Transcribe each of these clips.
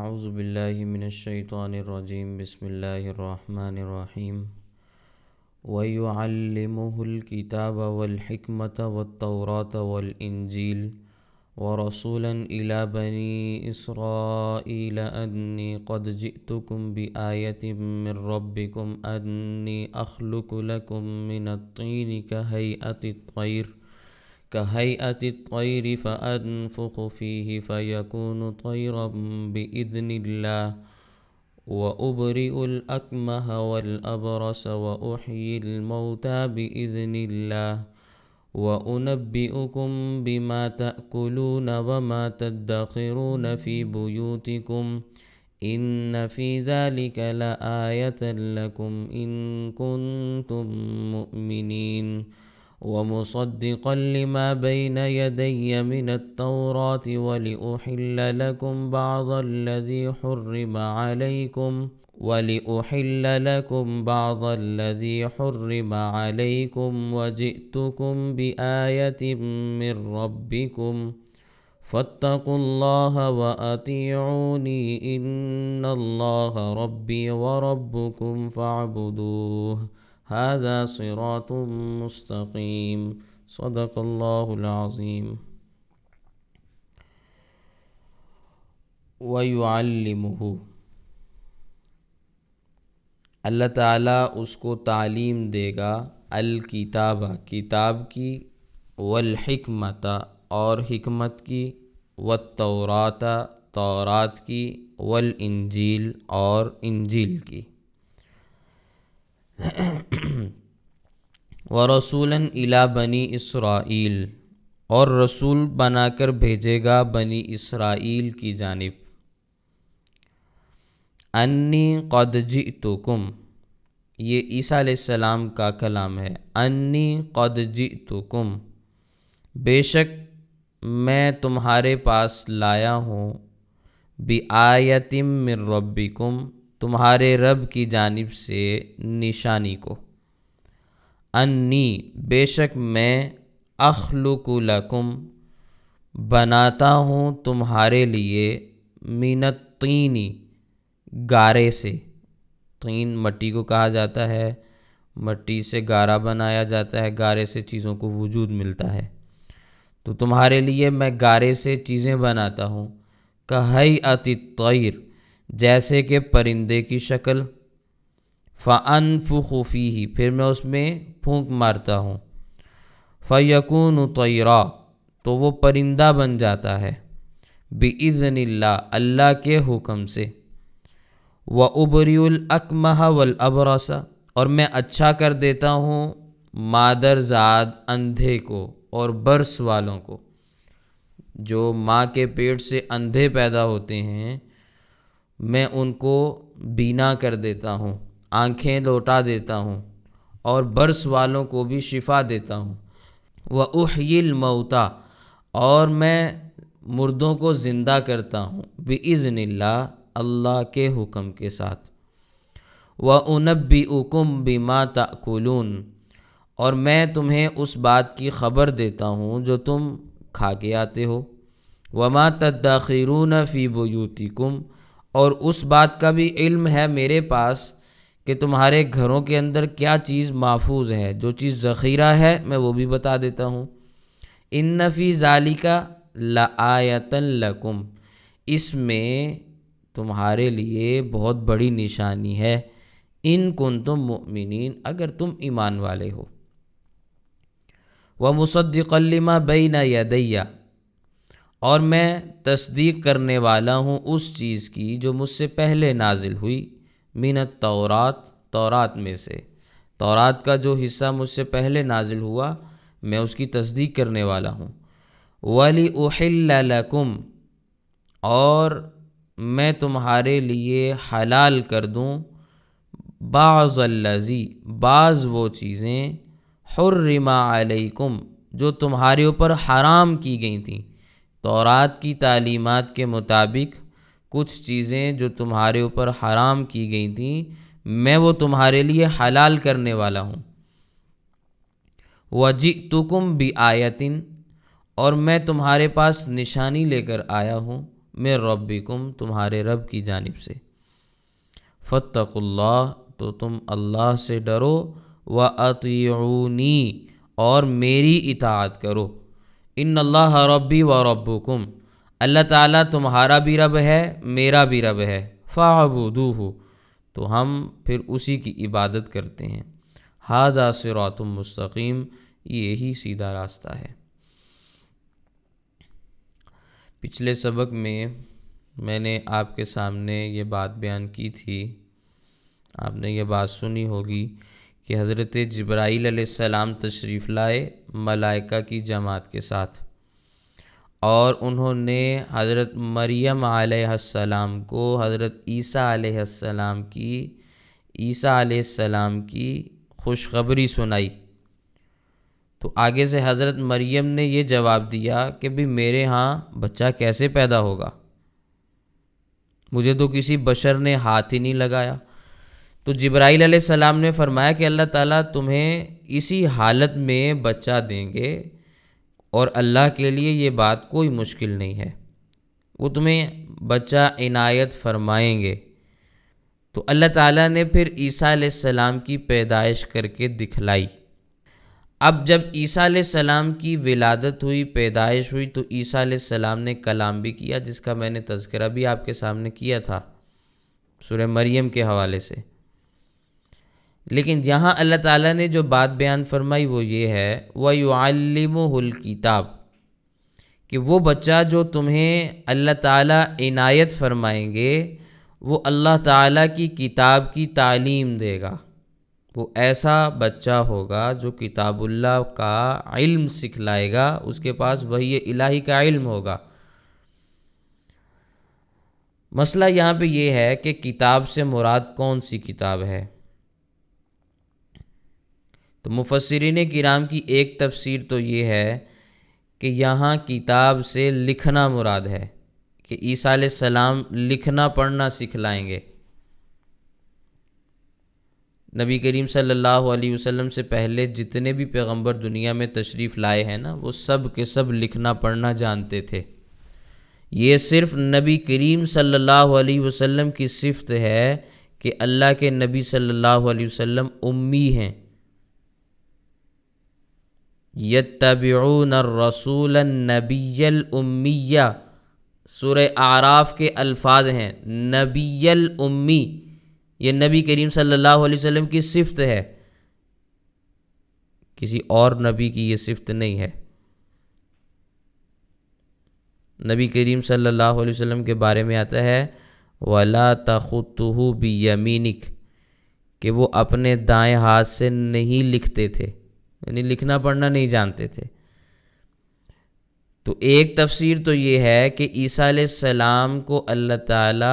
أعوذ بالله من الشيطان الرجيم بسم الله الرحمن الرحيم ويعلمه الكتاب والحكمة والتوراة والإنجيل ورسولا إلى بني إسرائيل أني قد جئتكم بآية من ربكم أني أخلق لكم من الطين كهيئة الطير ۖ كهيئة الطير فأنفخ فيه فيكون طيرا بإذن الله وأبرئ الأكمه والأبرص وأحيي الموتى بإذن الله وأنبئكم بما تأكلون وما تدخرون في بيوتكم إن في ذلك لآية لكم إن كنتم مؤمنين ومصدقا لما بين يدي من التوراة ولأحل لكم بعض الذي حرم عليكم ولأحل لكم بعض الذي حرم عليكم وجئتكم بآية من ربكم فاتقوا الله وأطيعوني إن الله ربي وربكم فاعبدوه هذا صراط مستقيم صدق الله العظيم ويعلمه اللہ تعالیٰ اس کو تعلیم دے گا الکتابہ کتاب کی والحکمت اور حکمت کی والتورات تورات کی والانجیل اور انجیل کی व रसूला इला बनी इसराइल और रसूल बनाकर भेजेगा बनी इसराइल की जानब अन्नी कदजी तुकुम ये ईसा सलाम का कलाम है अन्नी कदजी तुकुम बेशक मैं तुम्हारे पास लाया हूँ बी आयतिम मिर रब्बिकुम तुम्हारे रब की जानिब से निशानी को अन्नी बेशक मैं अखलकुलकुम बनाता हूँ तुम्हारे लिए मीनत तीनी गारे से तीन मट्टी को कहा जाता है मट्टी से गारा बनाया जाता है गारे से चीज़ों को वजूद मिलता है तो तुम्हारे लिए मैं गारे से चीज़ें बनाता हूँ कहई अति तैर जैसे कि परिंदे की शक्ल फ़न फ़ुफ़ी ही फिर मैं उसमें फूंक मारता हूँ फ़यकून तयरा तो वो परिंदा बन जाता है बेज़न अल्लाह के हुक्म से व उबरीकमह वल और मैं अच्छा कर देता हूँ मादरजाद अंधे को और बर्स वालों को जो माँ के पेट से अंधे पैदा होते हैं मैं उनको बीना कर देता हूँ आँखें लौटा देता हूँ और बर्स वालों को भी शिफा देता हूँ व उहिल मऊता और मैं मुर्दों को ज़िंदा करता हूँ बज़नला अल्लाह के हुक्म के साथ व उनबी उकुम बिमा तकुलून और मैं तुम्हें उस बात की ख़बर देता हूँ जो तुम खा के आते हो वमा तदाखिरून फ़ी बयूतिकुम और उस बात का भी इल्म है मेरे पास कि तुम्हारे घरों के अंदर क्या चीज़ महफूज है जो चीज़ ज़ख़ीरा है मैं वो भी बता देता हूँ इन नफ़ी का लायतन लकुम इसमें तुम्हारे लिए बहुत बड़ी निशानी है इन कन तुम ममिन अगर तुम ईमान वाले हो वह मुसद्दिकलमा बैना यदैया और मैं तस्दीक करने वाला हूँ उस चीज़ की जो मुझसे पहले नाजिल हुई मिनत तौरात तौरात में से तौरात का जो हिस्सा मुझसे पहले नाजिल हुआ मैं उसकी तस्दीक करने वाला हूँ वली उहिल्लकुम और मैं तुम्हारे लिए हलाल कर दूँ बाज़ल्लज़ी बाज़ वो चीज़ें हर्रिमा अलैकुम जो तुम्हारे ऊपर हराम की गई थी तौरात की तालीमात के मुताबिक कुछ चीज़ें जो तुम्हारे ऊपर हराम की गई थी मैं वो तुम्हारे लिए हलाल करने वाला हूँ वजी तुकुम भी आयतिन और मैं तुम्हारे पास निशानी लेकर आया हूँ मैं रबिकुम तुम्हारे रब की जानब से फ़तकुल्ला तो तुम अल्लाह से डरो व अतनी और मेरी इतात करो इन अल्लाह रब्बी व रब्बुकुम अल्लाह ताला तुम्हारा भी रब है मेरा भी रब है फ़ाबूदूहू तो हम फिर उसी की इबादत करते हैं हाजा सिरातुम मुस्तकीम यही सीधा रास्ता है पिछले सबक में मैंने आपके सामने ये बात बयान की थी आपने ये बात सुनी होगी कि हज़रत जब्राईल सलाम तशरीफ़ लाए मलाइका की जमात के साथ और उन्होंने हज़रत मरियम आलम को हज़रत ईसा की ईसा की खुशखबरी सुनाई तो आगे से हज़रत मरियम ने यह जवाब दिया कि भी मेरे यहाँ बच्चा कैसे पैदा होगा मुझे तो किसी बशर ने हाथ ही नहीं लगाया तो जब्राइल सलाम ने फरमाया कि अल्लाह ताला तुम्हें इसी हालत में बचा देंगे और अल्लाह के लिए ये बात कोई मुश्किल नहीं है वो तुम्हें बच्चा इनायत फरमाएंगे तो अल्लाह ताला ने फिर ईसा सलाम की पैदाइश करके दिखलाई अब जब ईसा सलाम की विलादत हुई पैदाइश हुई तो ईसा सलाम ने कलाम भी किया जिसका मैंने तस्करा भी आपके सामने किया था सुर मरियम के हवाले से लेकिन यहाँ अल्लाह ताला ने जो बात बयान फरमाई वो ये है वायुआलमल किताब कि वो बच्चा जो तुम्हें अल्लाह ताला इनायत फरमाएंगे वो अल्लाह ताला की किताब की तालीम देगा वो ऐसा बच्चा होगा जो किताबुल्ला का इल्म सिखलाएगा उसके पास वही इलाही का इल्म होगा मसला यहाँ पे ये है कि किताब से मुराद कौन सी किताब है तो मुफसरिन किराम की एक तफसीर तो ये है कि यहाँ किताब से लिखना मुराद है कि ईसा सलाम लिखना पढ़ना सिखलाएंगे नबी करीम सल्लल्लाहु अलैहि वसल्लम से पहले जितने भी पैगंबर दुनिया में तशरीफ़ लाए हैं ना वो सब के सब लिखना पढ़ना जानते थे ये सिर्फ़ नबी करीम सल्लल्लाहु अलैहि वसल्लम की सिफत है कि अल्लाह के नबी सल्लल्लाहु अलैहि वसल्लम उम्मी हैं यबून रसूल नबील उम्मीया सुर आराफ के अल्फाज हैं नबील उम्मी ये नबी करीम सल्लल्लाहु अलैहि वसल्लम की सिफत है किसी और नबी की ये सिफत नहीं है नबी करीम सल्लल्लाहु अलैहि वसल्लम के बारे में आता है वला तखुतहू बी यमीनिक कि वो अपने दाएं हाथ से नहीं लिखते थे यानी लिखना पढ़ना नहीं जानते थे तो एक तफसीर तो ये है कि ईसा सलाम को अल्लाह ताला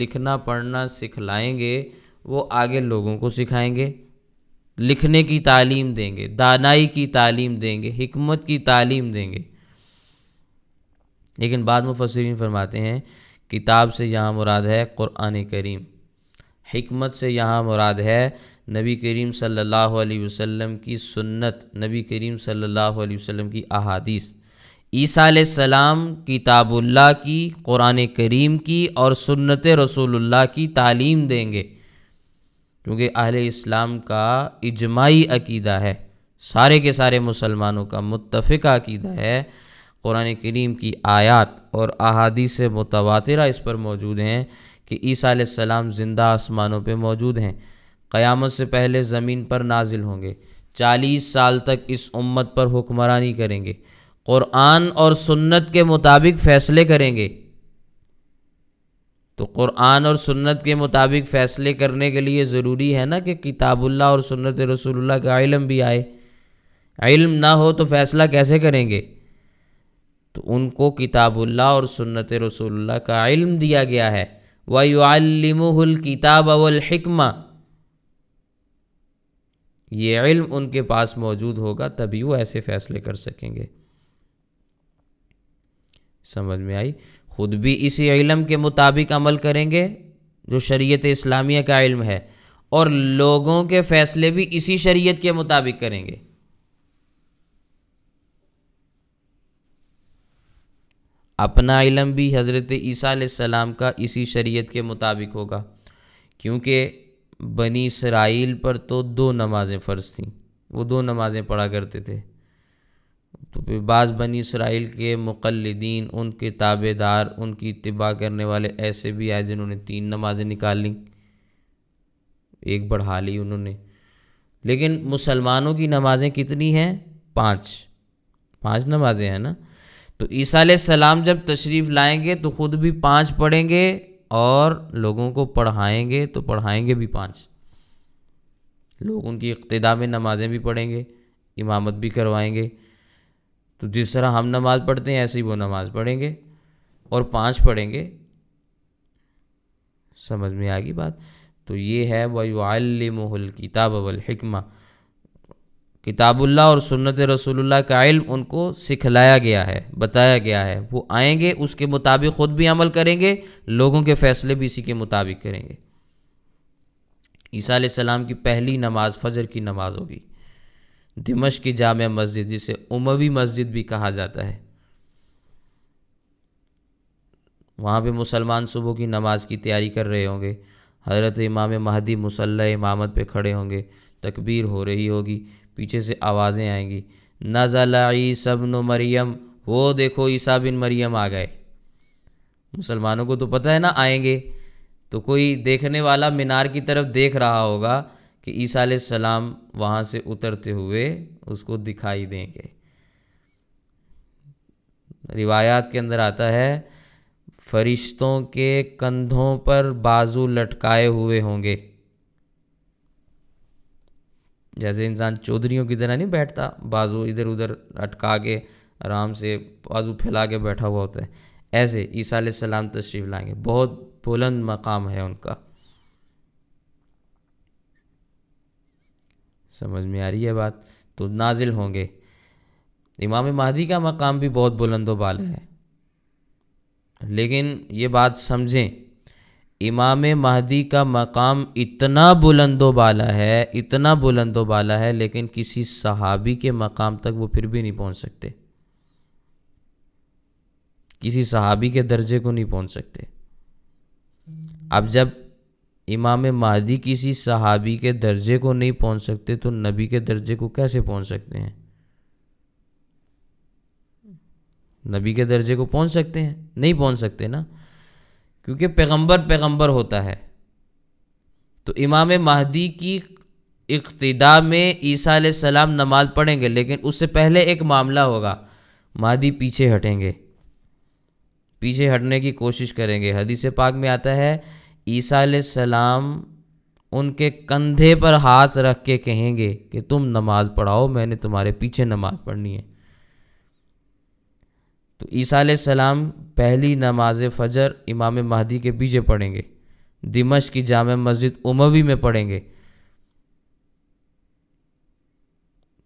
लिखना पढ़ना सिखलाएंगे वो आगे लोगों को सिखाएंगे लिखने की तालीम देंगे दानाई की तालीम देंगे हमत की तालीम देंगे लेकिन बाद में मुफसरीन फरमाते हैं किताब से यहाँ मुराद है क़ुरान करीम हमत से यहाँ मुराद है नबी करीम सल्लल्लाहु अलैहि वसल्लम की सुन्नत नबी करीम सल्लल्लाहु अलैहि वसल्लम की अहादीस ईसा सलाम किताबुल्ला की क़ुरान करीम की और सुन्नत रसूलुल्लाह की तालीम देंगे क्योंकि अहल इस्लाम का इजमाई अकीदा है सारे के सारे मुसलमानों का मुतफ़ अकीदा है क़ुरान करीम की आयात और अहादीस मुतवा इस पर मौजूद हैं कि ईसा सलाम ज़िंदा आसमानों पर मौजूद हैं क़यामत से पहले ज़मीन पर नाजिल होंगे चालीस साल तक इस उम्मत पर हुक्मरानी करेंगे क़ुरान और सुन्नत के मुताबिक फ़ैसले करेंगे तो क़ुरान और सुन्नत के मुताबिक फ़ैसले करने के लिए ज़रूरी है ना कि किताबुल्ला और सुन्नत रसूलुल्लाह का इलम भी आए इल्म ना हो तो फ़ैसला कैसे करेंगे तो उनको किताबुल्ला और सुन्नत रसूलुल्लाह का इल्म दिया गया है वायुआलमहल किताब अवल ये इल्म उनके पास मौजूद होगा तभी वो ऐसे फ़ैसले कर सकेंगे समझ में आई खुद भी इसी इलम के मुताबिक अमल करेंगे जो शरीयत इस्लामिया का इल्म है और लोगों के फ़ैसले भी इसी शरीयत के मुताबिक करेंगे अपना इलम भी हज़रत ईसा सलाम का इसी शरीयत के मुताबिक होगा क्योंकि बनी इसराइल पर तो दो नमाज़ें फ़र्ज थीं वो दो नमाज़ें पढ़ा करते थे तो फिर बाज़ बनी इसराइल के मुकलदीन उनके ताबेदार उनकी इतबा करने वाले ऐसे भी आए जिन्होंने तीन नमाज़ें निकाल लीं एक बढ़ा ली उन्होंने लेकिन मुसलमानों की नमाज़ें कितनी हैं पाँच पाँच नमाज़ें हैं ना तो ईसा सलाम जब तशरीफ़ लाएंगे तो ख़ुद भी पाँच पढ़ेंगे और लोगों को पढ़ाएंगे तो पढ़ाएंगे भी पाँच लोग उनकी इब्तदा में नमाज़ें भी पढ़ेंगे इमामत भी करवाएंगे तो जिस तरह हम नमाज़ पढ़ते हैं ऐसे ही वो नमाज़ पढ़ेंगे और पाँच पढ़ेंगे समझ में आ गई बात तो ये है वयुआलमहल किताब किताबुल्ला और सुन्नत रसूलुल्लाह का इल्म उनको सिखलाया गया है बताया गया है वो आएंगे उसके मुताबिक ख़ुद भी अमल करेंगे लोगों के फ़ैसले भी इसी के मुताबिक करेंगे ईसा सलाम की पहली नमाज फजर की नमाज होगी दिमश की जाम मस्जिद जिसे उमवी मस्जिद भी कहा जाता है वहाँ पे मुसलमान सुबह की नमाज की तैयारी कर रहे होंगे हज़रत इमाम महदी मुसल इमामत पे खड़े होंगे तकबीर हो रही होगी पीछे से आवाज़ें आएंगी नज़लाई सबन मरियम वो देखो ईसा बिन मरियम आ गए मुसलमानों को तो पता है ना आएंगे तो कोई देखने वाला मीनार की तरफ देख रहा होगा कि ईसा सलाम वहाँ से उतरते हुए उसको दिखाई देंगे रिवायात के अंदर आता है फरिश्तों के कंधों पर बाजू लटकाए हुए होंगे जैसे इंसान चौधरीों की तरह नहीं बैठता बाजू इधर उधर अटका के आराम से बाजू फैला के बैठा हुआ होता है ऐसे ईसा सलाम तशरीफ़ लाएंगे बहुत बुलंद मकाम है उनका समझ में आ रही है बात तो नाजिल होंगे इमाम महदी का मकाम भी बहुत बुलंद वाला है लेकिन ये बात समझें इमाम महदी का मकाम इतना बुलंदोबाला है इतना बुलंदोबाला है लेकिन किसी सहाबी के मकाम तक वो फिर भी नहीं पहुंच सकते किसी सहाबी के दर्जे को नहीं पहुंच सकते अब जब इमाम महदी किसी सहाबी के दर्जे को नहीं पहुंच सकते तो नबी के दर्जे को कैसे पहुंच सकते हैं नबी के दर्जे को पहुंच सकते हैं नहीं पहुंच सकते ना क्योंकि पैगंबर पैगंबर होता है तो इमाम महदी की इकतदा में ईसा सलाम नमाज पढ़ेंगे लेकिन उससे पहले एक मामला होगा महदी पीछे हटेंगे पीछे हटने की कोशिश करेंगे हदीस पाक में आता है ईसा सलाम उनके कंधे पर हाथ रख के कहेंगे कि तुम नमाज़ पढ़ाओ मैंने तुम्हारे पीछे नमाज़ पढ़नी है तो ईसा सलाम पहली नमाज फजर इमाम महदी के पीछे पढ़ेंगे दिमश की जाम मस्जिद उमवी में पढ़ेंगे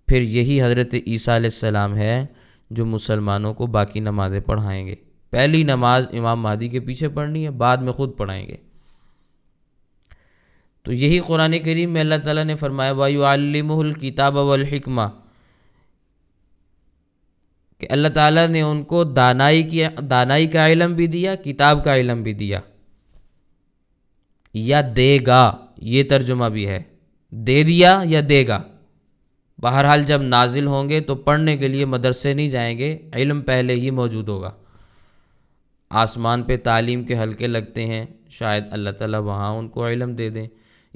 फिर यही हज़रत ईसा सलाम है जो मुसलमानों को बाकी नमाज़ें पढ़ाएंगे पहली नमाज इमाम महदी के पीछे पढ़नी है बाद में ख़ुद पढ़ाएंगे तो यही कुरान करीम में अल्लाह ताला ने फरमाया वायु किताब वलहिकमा कि अल्लाह ताला ने उनको दानाई की दानाई का इलम भी दिया किताब का इलम भी दिया या देगा ये तर्जुमा भी है दे दिया या देगा बहरहाल जब नाजिल होंगे तो पढ़ने के लिए मदरसे नहीं जाएंगे इलम पहले ही मौजूद होगा आसमान पे तालीम के हलके लगते हैं शायद अल्लाह ताला वहाँ उनको इलम दे दें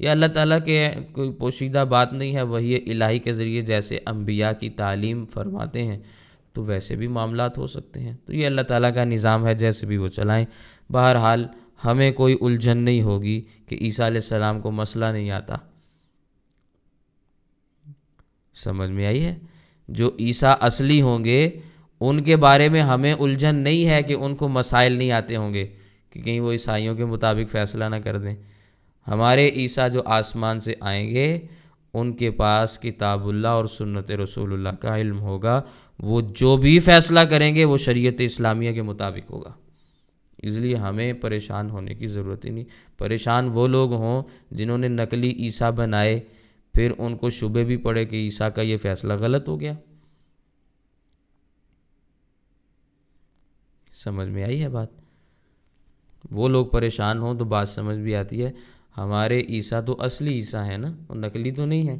या अल्लाह ताला के कोई पोशीदा बात नहीं है वही इलाही के ज़रिए जैसे अम्बिया की तालीम फरमाते हैं तो वैसे भी मामला हो सकते हैं तो ये अल्लाह ताला का निज़ाम है जैसे भी वो चलाएं बहरहाल हमें कोई उलझन नहीं होगी कि ईसा सलाम को मसला नहीं आता समझ में आई है जो ईसा असली होंगे उनके बारे में हमें उलझन नहीं है कि उनको मसाइल नहीं आते होंगे कि कहीं वो ईसाइयों के मुताबिक फ़ैसला ना कर दें हमारे ईसा जो आसमान से आएंगे उनके पास किताबुल्ला और सुन्नत रसूलुल्लाह का इल्म होगा वो जो भी फैसला करेंगे वो शरीयत इस्लामिया के मुताबिक होगा इसलिए हमें परेशान होने की ज़रूरत ही नहीं परेशान वो लोग हों जिन्होंने नकली ईसा बनाए फिर उनको शुबे भी पड़े कि ईसा का ये फैसला गलत हो गया समझ में आई है बात वो लोग परेशान हों तो बात समझ भी आती है हमारे ईसा तो असली ईसा है ना वो नकली तो नहीं है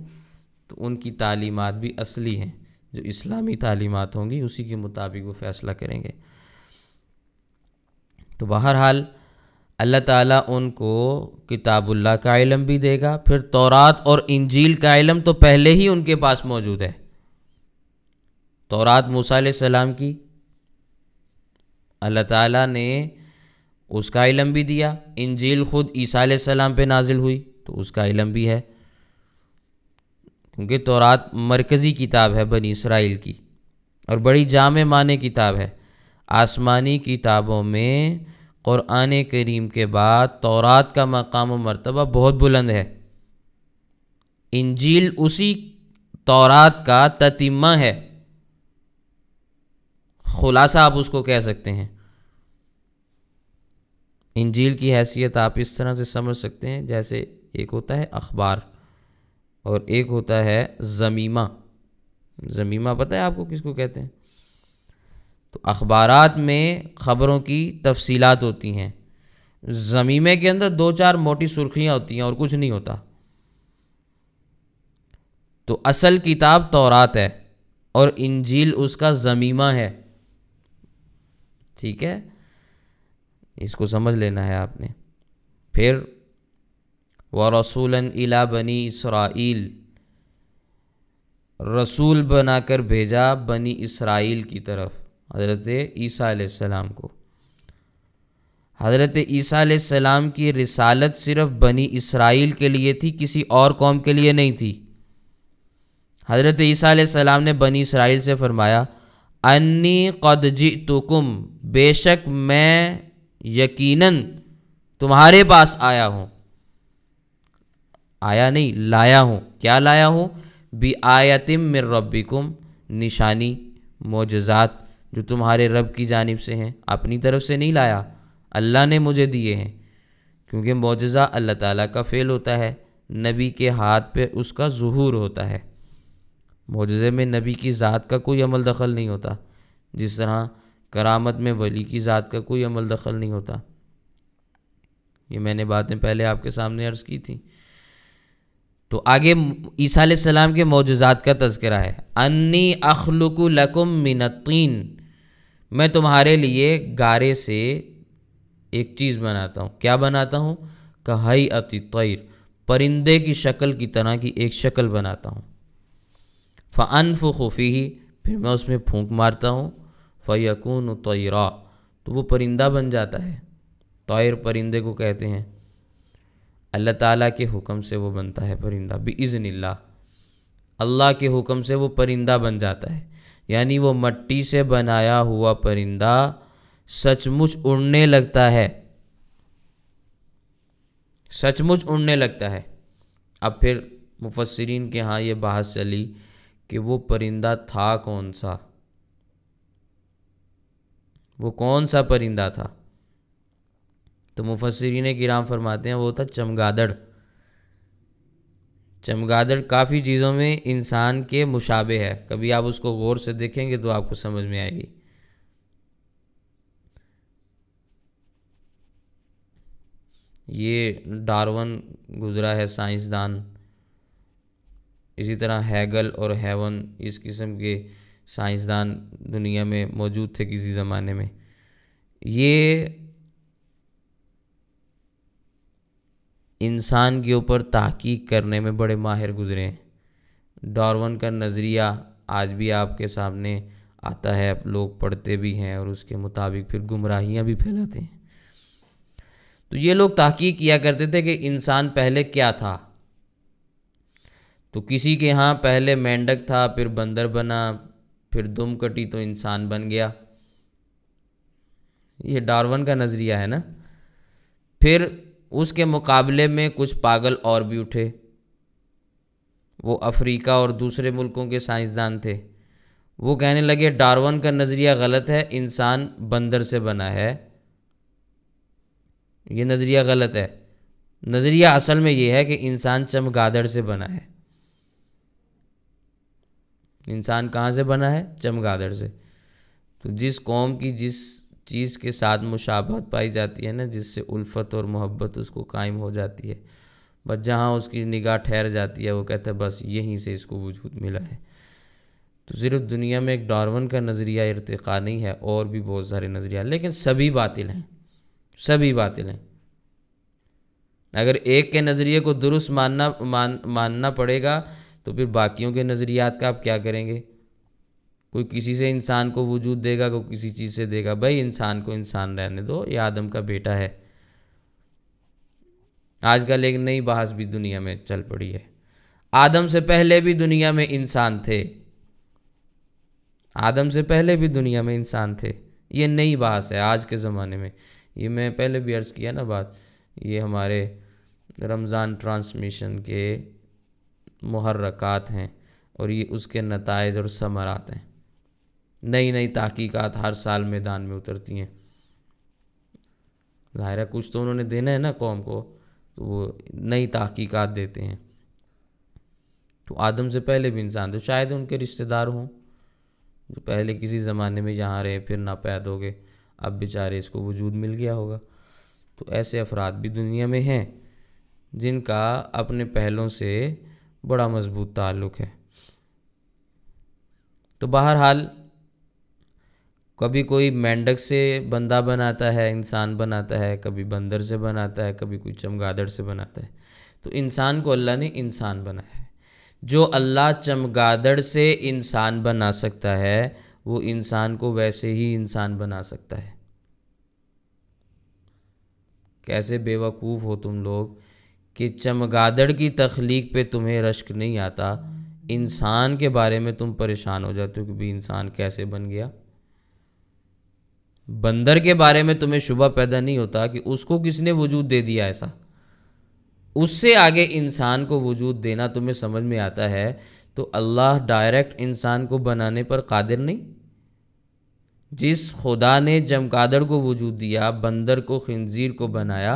तो उनकी तालीमत भी असली हैं जो इस्लामी तालीमत होंगी उसी के मुताबिक वो फ़ैसला करेंगे तो बहरहाल अल्लाह ताला उनको किताबुल्लाह का इलम भी देगा फिर तौरात और इंजील का इलम तो पहले ही उनके पास मौजूद है तौरात मूसा सलाम की अल्लाह ताला ने उसका इलम भी दिया इंजील ख़ुद ईसा सलाम पे नाजिल हुई तो उसका इलम भी है क्योंकि तौरात मरकज़ी किताब है बनी इसराइल की और बड़ी जाम माने किताब है आसमानी किताबों में क़ुरान करीम के बाद तौरात का मकाम मरतबा बहुत बुलंद है इंजील उसी तौरात का ततिमा है ख़ुलासा आप उसको कह सकते हैं इंजील की हैसियत आप इस तरह से समझ सकते हैं जैसे एक होता है अखबार और एक होता है ज़मीमा ज़मीमा पता है आपको किसको कहते हैं तो अखबार में ख़बरों की तफसीलात होती हैं ज़मीमे के अंदर दो चार मोटी सुर्खियाँ होती हैं और कुछ नहीं होता तो असल किताब तौरात है और इंजील उसका ज़मीमा है ठीक है इसको समझ लेना है आपने फिर व रसूल अला बनी इसराइल रसूल बनाकर भेजा बनी इसराइल की तरफ हज़रत ईसीम को हज़रत ईसीम की रिसालत सिर्फ़ बनी इसराइल के लिए थी किसी और कौम के लिए नहीं थी हज़रत ईसीम ने बनी इसराइल से फरमाया अन्नी कदजी तुकुम बेशक मैं यकीनन तुम्हारे पास आया हूँ आया नहीं लाया हूँ क्या लाया हूँ बी आयतिम मिर रब्बिकुम निशानी मोजात जो तुम्हारे रब की जानब से हैं अपनी तरफ से नहीं लाया अल्लाह ने मुझे दिए हैं क्योंकि मोजा अल्लाह ताला का फ़ेल होता है नबी के हाथ पे उसका जहूर होता है मोजे में नबी की ज़ात का कोई अमल दखल नहीं होता जिस तरह करामत में वली की ज़ात का कोई अमल दखल नहीं होता ये मैंने बातें पहले आपके सामने अर्ज़ की थी तो आगे ईसा सलाम के मोजात का तस्करा है अन्नी अखलुक लकुम मिनतीन मैं तुम्हारे लिए गारे से एक चीज़ बनाता हूँ क्या बनाता हूँ कहाई अति तैर परिंदे की शक्ल की तरह की एक शक्ल बनाता हूँ फ़नफ़ खुफ़ी फिर मैं उसमें फूंक मारता हूँ फ़यकून तैरा तो वो परिंदा बन जाता है तैर परिंदे को कहते हैं अल्लाह ताला के हुक्म से वो बनता है परिंदा बिज़निल्ला अल्लाह के हुक्म से वो परिंदा बन जाता है यानी वो मट्टी से बनाया हुआ परिंदा सचमुच उड़ने लगता है सचमुच उड़ने लगता है अब फिर मुफसरीन के यहाँ ये बहस चली कि वो परिंदा था कौन सा वो कौन सा परिंदा था तो मुफसरीन किराम फरमाते हैं वो था चमगादड़ चमगादड़ काफ़ी चीज़ों में इंसान के मुशाबे है कभी आप उसको गौर से देखेंगे तो आपको समझ में आएगी ये डार्वन गुज़रा है साइंसदान इसी तरह हैगल और हैवन इस किस्म के साइंसदान दुनिया में मौजूद थे किसी ज़माने में ये इंसान के ऊपर तहकीक करने में बड़े माहिर गुज़रे हैं डार्वन का नज़रिया आज भी आपके सामने आता है आप लोग पढ़ते भी हैं और उसके मुताबिक फिर गुमराहियाँ भी फैलाते हैं तो ये लोग तहकीक किया करते थे कि इंसान पहले क्या था तो किसी के यहाँ पहले मेंढक था फिर बंदर बना फिर दुम कटी तो इंसान बन गया ये डार्वन का नज़रिया है ना फिर उसके मुकाबले में कुछ पागल और भी उठे वो अफ्रीका और दूसरे मुल्कों के साइंसदान थे वो कहने लगे डार्वन का नज़रिया गलत है इंसान बंदर से बना है ये नज़रिया गलत है नज़रिया असल में ये है कि इंसान चमगादड़ से बना है इंसान कहाँ से बना है चमगादड़ से तो जिस कौम की जिस चीज़ के साथ मुशाबत पाई जाती है ना जिससे उल्फत और मोहब्बत उसको कायम हो जाती है बस जहाँ उसकी निगाह ठहर जाती है वो कहता है बस यहीं से इसको वजूद मिला है तो सिर्फ दुनिया में एक डॉर्वन का नज़रिया इरतका नहीं है और भी बहुत सारे नज़रिया लेकिन सभी बातिल हैं सभी बातिल हैं अगर एक के नज़रिए को दुरुस्त मानना मान मानना पड़ेगा तो फिर बाकियों के नज़रियात का आप क्या करेंगे कोई किसी से इंसान को वजूद देगा कोई किसी चीज़ से देगा भाई इंसान को इंसान रहने दो ये आदम का बेटा है आजकल एक नई बहस भी दुनिया में चल पड़ी है आदम से पहले भी दुनिया में इंसान थे आदम से पहले भी दुनिया में इंसान थे ये नई बहस है आज के ज़माने में ये मैं पहले भी अर्ज़ किया ना बात ये हमारे रमज़ान ट्रांसमिशन के महरक़ात हैं और ये उसके नतज और समरात हैं नई नई तहकीक़ात हर साल मैदान में उतरती हैं ज़ाहिर है कुछ तो उन्होंने देना है ना कौम को तो वो नई तहकीक़ात देते हैं तो आदम से पहले भी इंसान थे तो शायद उनके रिश्तेदार हों जो पहले किसी ज़माने में यहाँ रहे फिर पैदा हो गए अब बेचारे इसको वजूद मिल गया होगा तो ऐसे अफराद भी दुनिया में हैं जिनका अपने पहलों से बड़ा मज़बूत ताल्लुक़ है तो बहरहाल कभी कोई मेंढक से बंदा बनाता है इंसान बनाता है कभी बंदर से बनाता है कभी कोई चमगादड़ से बनाता है तो इंसान को अल्लाह ने इंसान बनाया है जो अल्लाह चमगादड़ से इंसान बना सकता है वो इंसान को वैसे ही इंसान बना सकता है कैसे बेवकूफ़ हो तुम लोग कि चमगादड़ की तख्लीक पे तुम्हें रश्क नहीं आता इंसान के बारे में तुम परेशान हो जाते हो कि भी इंसान कैसे बन गया बंदर के बारे में तुम्हें शुबा पैदा नहीं होता कि उसको किसने वजूद दे दिया ऐसा उससे आगे इंसान को वजूद देना तुम्हें समझ में आता है तो अल्लाह डायरेक्ट इंसान को बनाने पर कादिर नहीं जिस खुदा ने जमकादड़ को वजूद दिया बंदर को खंजीर को बनाया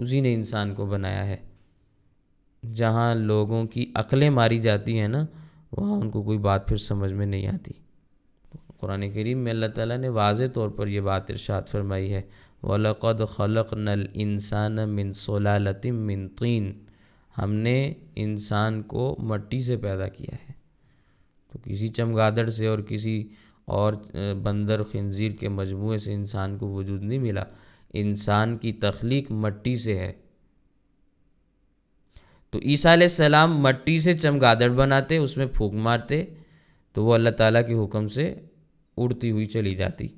उसी ने इंसान को बनाया है जहाँ लोगों की अकलें मारी जाती हैं ना वहाँ उनको कोई बात फिर समझ में नहीं आती कुरान करीम में अल्लाह ताला ने वाज तौर पर यह बात इरशाद फरमाई है वलक़द खलक नल इंसान मिन सोलालतिम मिन तीन हमने इंसान को मट्टी से पैदा किया है तो किसी चमगादड़ से और किसी और बंदर खंजीर के मजमू से इंसान को वजूद नहीं मिला इंसान की तख्लीक मट्टी से है तो ईसा सलाम मट्टी से चमगादड़ बनाते उसमें फूक मारते तो वो अल्लाह ताला के हुक्म से उड़ती हुई चली जाती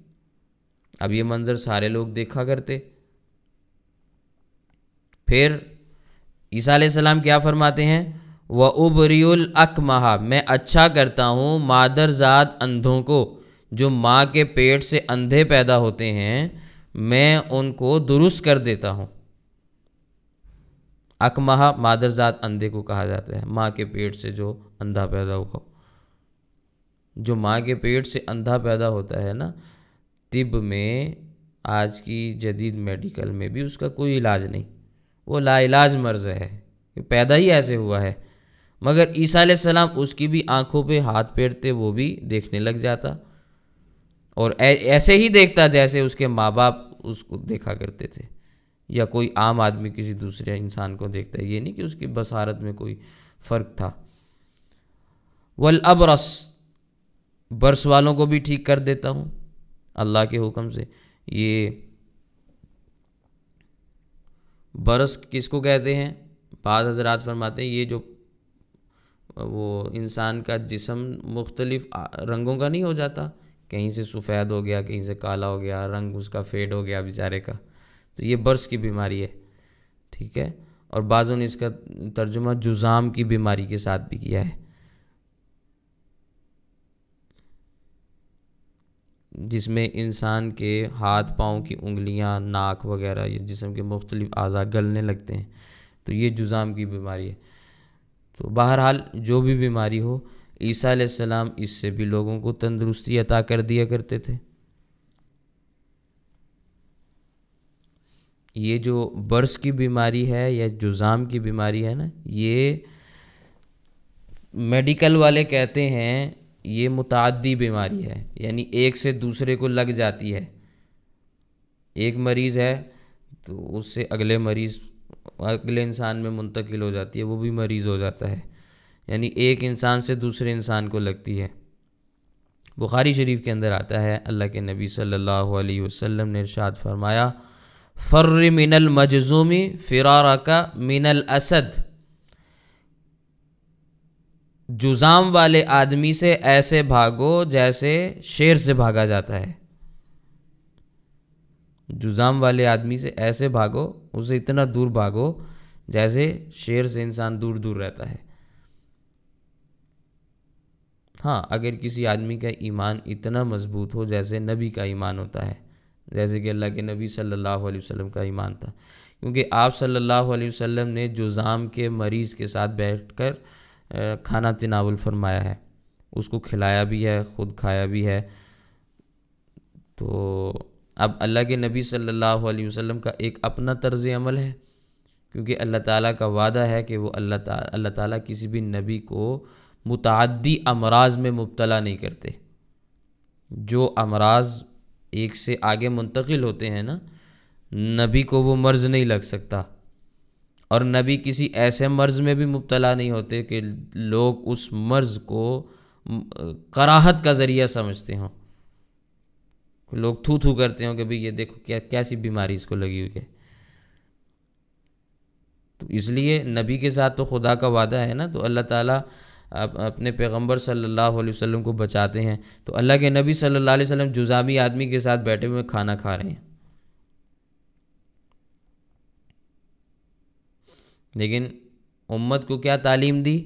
अब ये मंज़र सारे लोग देखा करते फिर ईसा सलाम क्या फरमाते हैं व उबरियल महा मैं अच्छा करता हूँ मादरजात अंधों को जो माँ के पेट से अंधे पैदा होते हैं मैं उनको दुरुस्त कर देता हूँ महा मादरजात अंधे को कहा जाता है माँ के पेट से जो अंधा पैदा हुआ जो माँ के पेट से अंधा पैदा होता है ना तिब में आज की जदीद मेडिकल में भी उसका कोई इलाज नहीं वो लाइलाज मर्ज है पैदा ही ऐसे हुआ है मगर ईसा सलाम उसकी भी आंखों पे हाथ फेरते वो भी देखने लग जाता और ऐसे ही देखता जैसे उसके माँ बाप उसको देखा करते थे या कोई आम आदमी किसी दूसरे इंसान को देखता है ये नहीं कि उसकी बसारत में कोई फ़र्क था वल अबरस बर्स वालों को भी ठीक कर देता हूँ अल्लाह के हुक्म से ये बर्स किसको कहते हैं बाद हजरात फरमाते हैं ये जो वो इंसान का जिसम मुख्तलिफ रंगों का नहीं हो जाता कहीं से सफ़ेद हो गया कहीं से काला हो गया रंग उसका फेड हो गया बेचारे का तो ये बर्स की बीमारी है ठीक है और बाज़ों ने इसका तर्जुमा जुज़ाम की बीमारी के साथ भी किया है जिसमें इंसान के हाथ पाँव की उंगलियां नाक वगैरह या जिसम के मुख्तलिफ अज़ा गलने लगते हैं तो ये जुज़ाम की बीमारी है तो बहरहाल जो भी बीमारी हो ईसा सलाम इससे भी लोगों को तंदरुस्ती अता कर दिया करते थे ये जो बर्स की बीमारी है या जुज़ाम की बीमारी है ना ये मेडिकल वाले कहते हैं ये मुतादी बीमारी है यानी एक से दूसरे को लग जाती है एक मरीज़ है तो उससे अगले मरीज़ अगले इंसान में मुंतकिल हो जाती है वो भी मरीज़ हो जाता है यानी एक इंसान से दूसरे इंसान को लगती है बुखारी शरीफ के अंदर आता है अल्लाह के नबी सल्लल्लाहु अलैहि वसल्लम ने इरशाद फरमाया फ़र्र मिनल मजजूमी फ़िरारा का मिनल असद जुजाम वाले आदमी से ऐसे भागो जैसे शेर से भागा जाता है जुजाम वाले आदमी से ऐसे भागो उसे इतना दूर भागो जैसे शेर से इंसान दूर दूर रहता है हाँ अगर किसी आदमी का ईमान इतना मजबूत हो जैसे नबी का ईमान होता है जैसे कि अल्लाह के नबी सल्लल्लाहु अलैहि वसल्लम का ईमान था क्योंकि आप सल्लल्लाहु अलैहि वसल्लम ने जुजाम के मरीज़ के साथ बैठकर खाना तनावल फरमाया है उसको खिलाया भी है ख़ुद खाया भी है तो अब अल्लाह के नबी सल्लल्लाहु अलैहि वसल्लम का एक अपना तर्ज अमल है क्योंकि अल्लाह ताला का वादा है कि वो अल्लाह ताला अल्लाह ताला किसी भी नबी को मुतदी अमराज में मुबतला नहीं करते जो अमराज एक से आगे मुंतकिल होते हैं ना नबी को वो मर्ज़ नहीं लग सकता और नबी किसी ऐसे मर्ज़ में भी मुबतला नहीं होते कि लोग उस मर्ज़ को कराहत का ज़रिया समझते हों लोग थू थू करते हों कि भाई ये देखो क्या कैसी बीमारी इसको लगी हुई है तो इसलिए नबी के साथ तो खुदा का वादा है ना तो अल्लाह ताला आप अपने पैगंबर सल्लल्लाहु अलैहि वसल्लम को बचाते हैं तो अल्लाह के नबी सल्लल्लाहु अलैहि वसल्लम जुजामी आदमी के साथ बैठे हुए खाना खा रहे हैं लेकिन उम्मत को क्या तालीम दी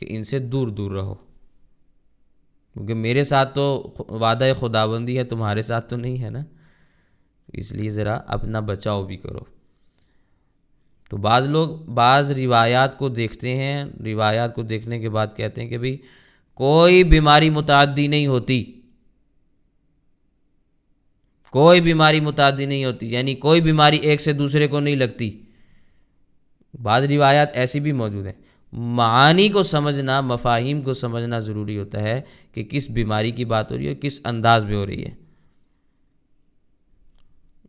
कि इनसे दूर दूर रहो क्योंकि मेरे साथ तो वादा खुदाबंदी है तुम्हारे साथ तो नहीं है ना इसलिए ज़रा अपना बचाव भी करो तो बाज़ लोग बाज़ रिवायात को देखते हैं रिवायात को देखने के बाद कहते हैं कि भाई कोई बीमारी मुतदी नहीं होती कोई बीमारी मुतदी नहीं होती यानी कोई बीमारी एक से दूसरे को नहीं लगती बाद रिवायात ऐसी भी मौजूद हैं मानी को समझना मफाहिम को समझना ज़रूरी होता है कि किस बीमारी की बात हो रही है किस अंदाज में हो रही है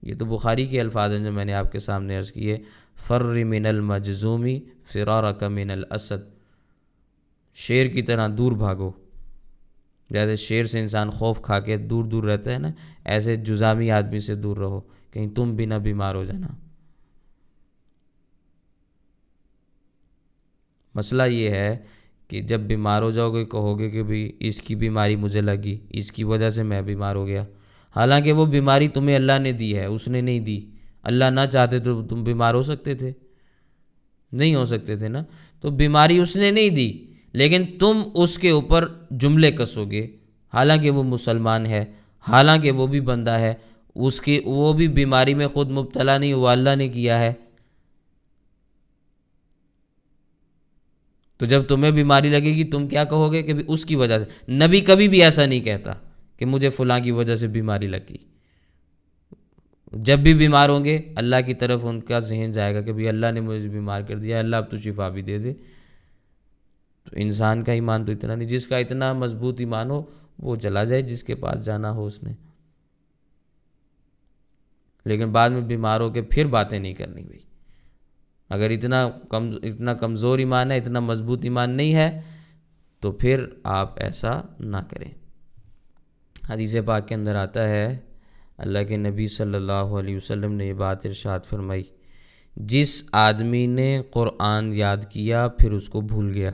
ये तो बुखारी के अल्फाज हैं जो मैंने आपके सामने अर्ज़ किए फ़र्र मिनल मजजूमी फ़िरारक मिनल असद शेर की तरह दूर भागो जैसे शेर से इंसान खौफ खा के दूर दूर रहता है ना ऐसे जुजामी आदमी से दूर रहो कहीं तुम भी ना बीमार हो जाना मसला ये है कि जब बीमार हो जाओगे कहोगे कि भाई इसकी बीमारी मुझे लगी इसकी वजह से मैं बीमार हो गया हालांकि वो बीमारी तुम्हें अल्लाह ने दी है उसने नहीं दी अल्लाह ना चाहते तो तुम बीमार हो सकते थे नहीं हो सकते थे ना तो बीमारी उसने नहीं दी लेकिन तुम उसके ऊपर जुमले कसोगे हालांकि वो मुसलमान है हालांकि वो भी बंदा है उसके वो भी बीमारी में ख़ुद मुबतला नहीं हुआ अल्लाह ने किया है तो जब तुम्हें बीमारी लगेगी तुम क्या कहोगे कि उसकी वजह से नबी कभी भी ऐसा नहीं कहता कि मुझे फलां की वजह से बीमारी लगी जब भी बीमार होंगे अल्लाह की तरफ उनका जहन जाएगा कि भाई अल्लाह ने मुझे बीमार कर दिया अल्लाह अब तो शिफा भी दे दे तो इंसान का ईमान तो इतना नहीं जिसका इतना मजबूत ईमान हो वो चला जाए जिसके पास जाना हो उसने लेकिन बाद में बीमार होकर फिर बातें नहीं करनी भाई अगर इतना कम इतना कमज़ोर ईमान है इतना मजबूत ईमान नहीं है तो फिर आप ऐसा ना करें हदीस पाक के अंदर आता है अल्लाह के नबी सल्लल्लाहु अलैहि वसल्लम ने ये बात इरशाद फरमाई जिस आदमी ने क़ुरआन याद किया फिर उसको भूल गया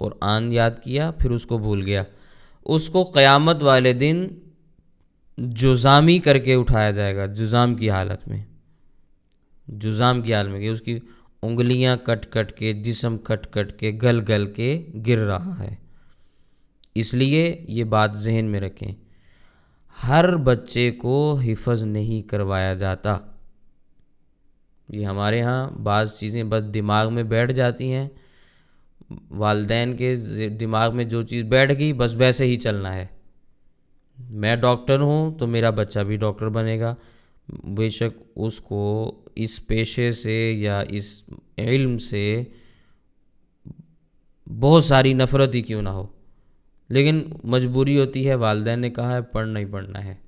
क़ुरआन याद किया फिर उसको भूल गया उसको क़यामत वाले दिन जुज़ामी करके उठाया जाएगा जुज़ाम की हालत में जुजाम की हाल में गई उसकी उंगलियां कट कट के जिसम कट कट के गल गल के गिर रहा है इसलिए ये बात जहन में रखें हर बच्चे को हिफज नहीं करवाया जाता ये हमारे यहाँ बाज़ चीज़ें बस दिमाग में बैठ जाती हैं वालदेन के दिमाग में जो चीज़ बैठ गई बस वैसे ही चलना है मैं डॉक्टर हूँ तो मेरा बच्चा भी डॉक्टर बनेगा बेशक उसको इस पेशे से या इस इल्म से बहुत सारी नफ़रत ही क्यों ना हो लेकिन मजबूरी होती है वालदे ने कहा है पढ़ना ही पढ़ना है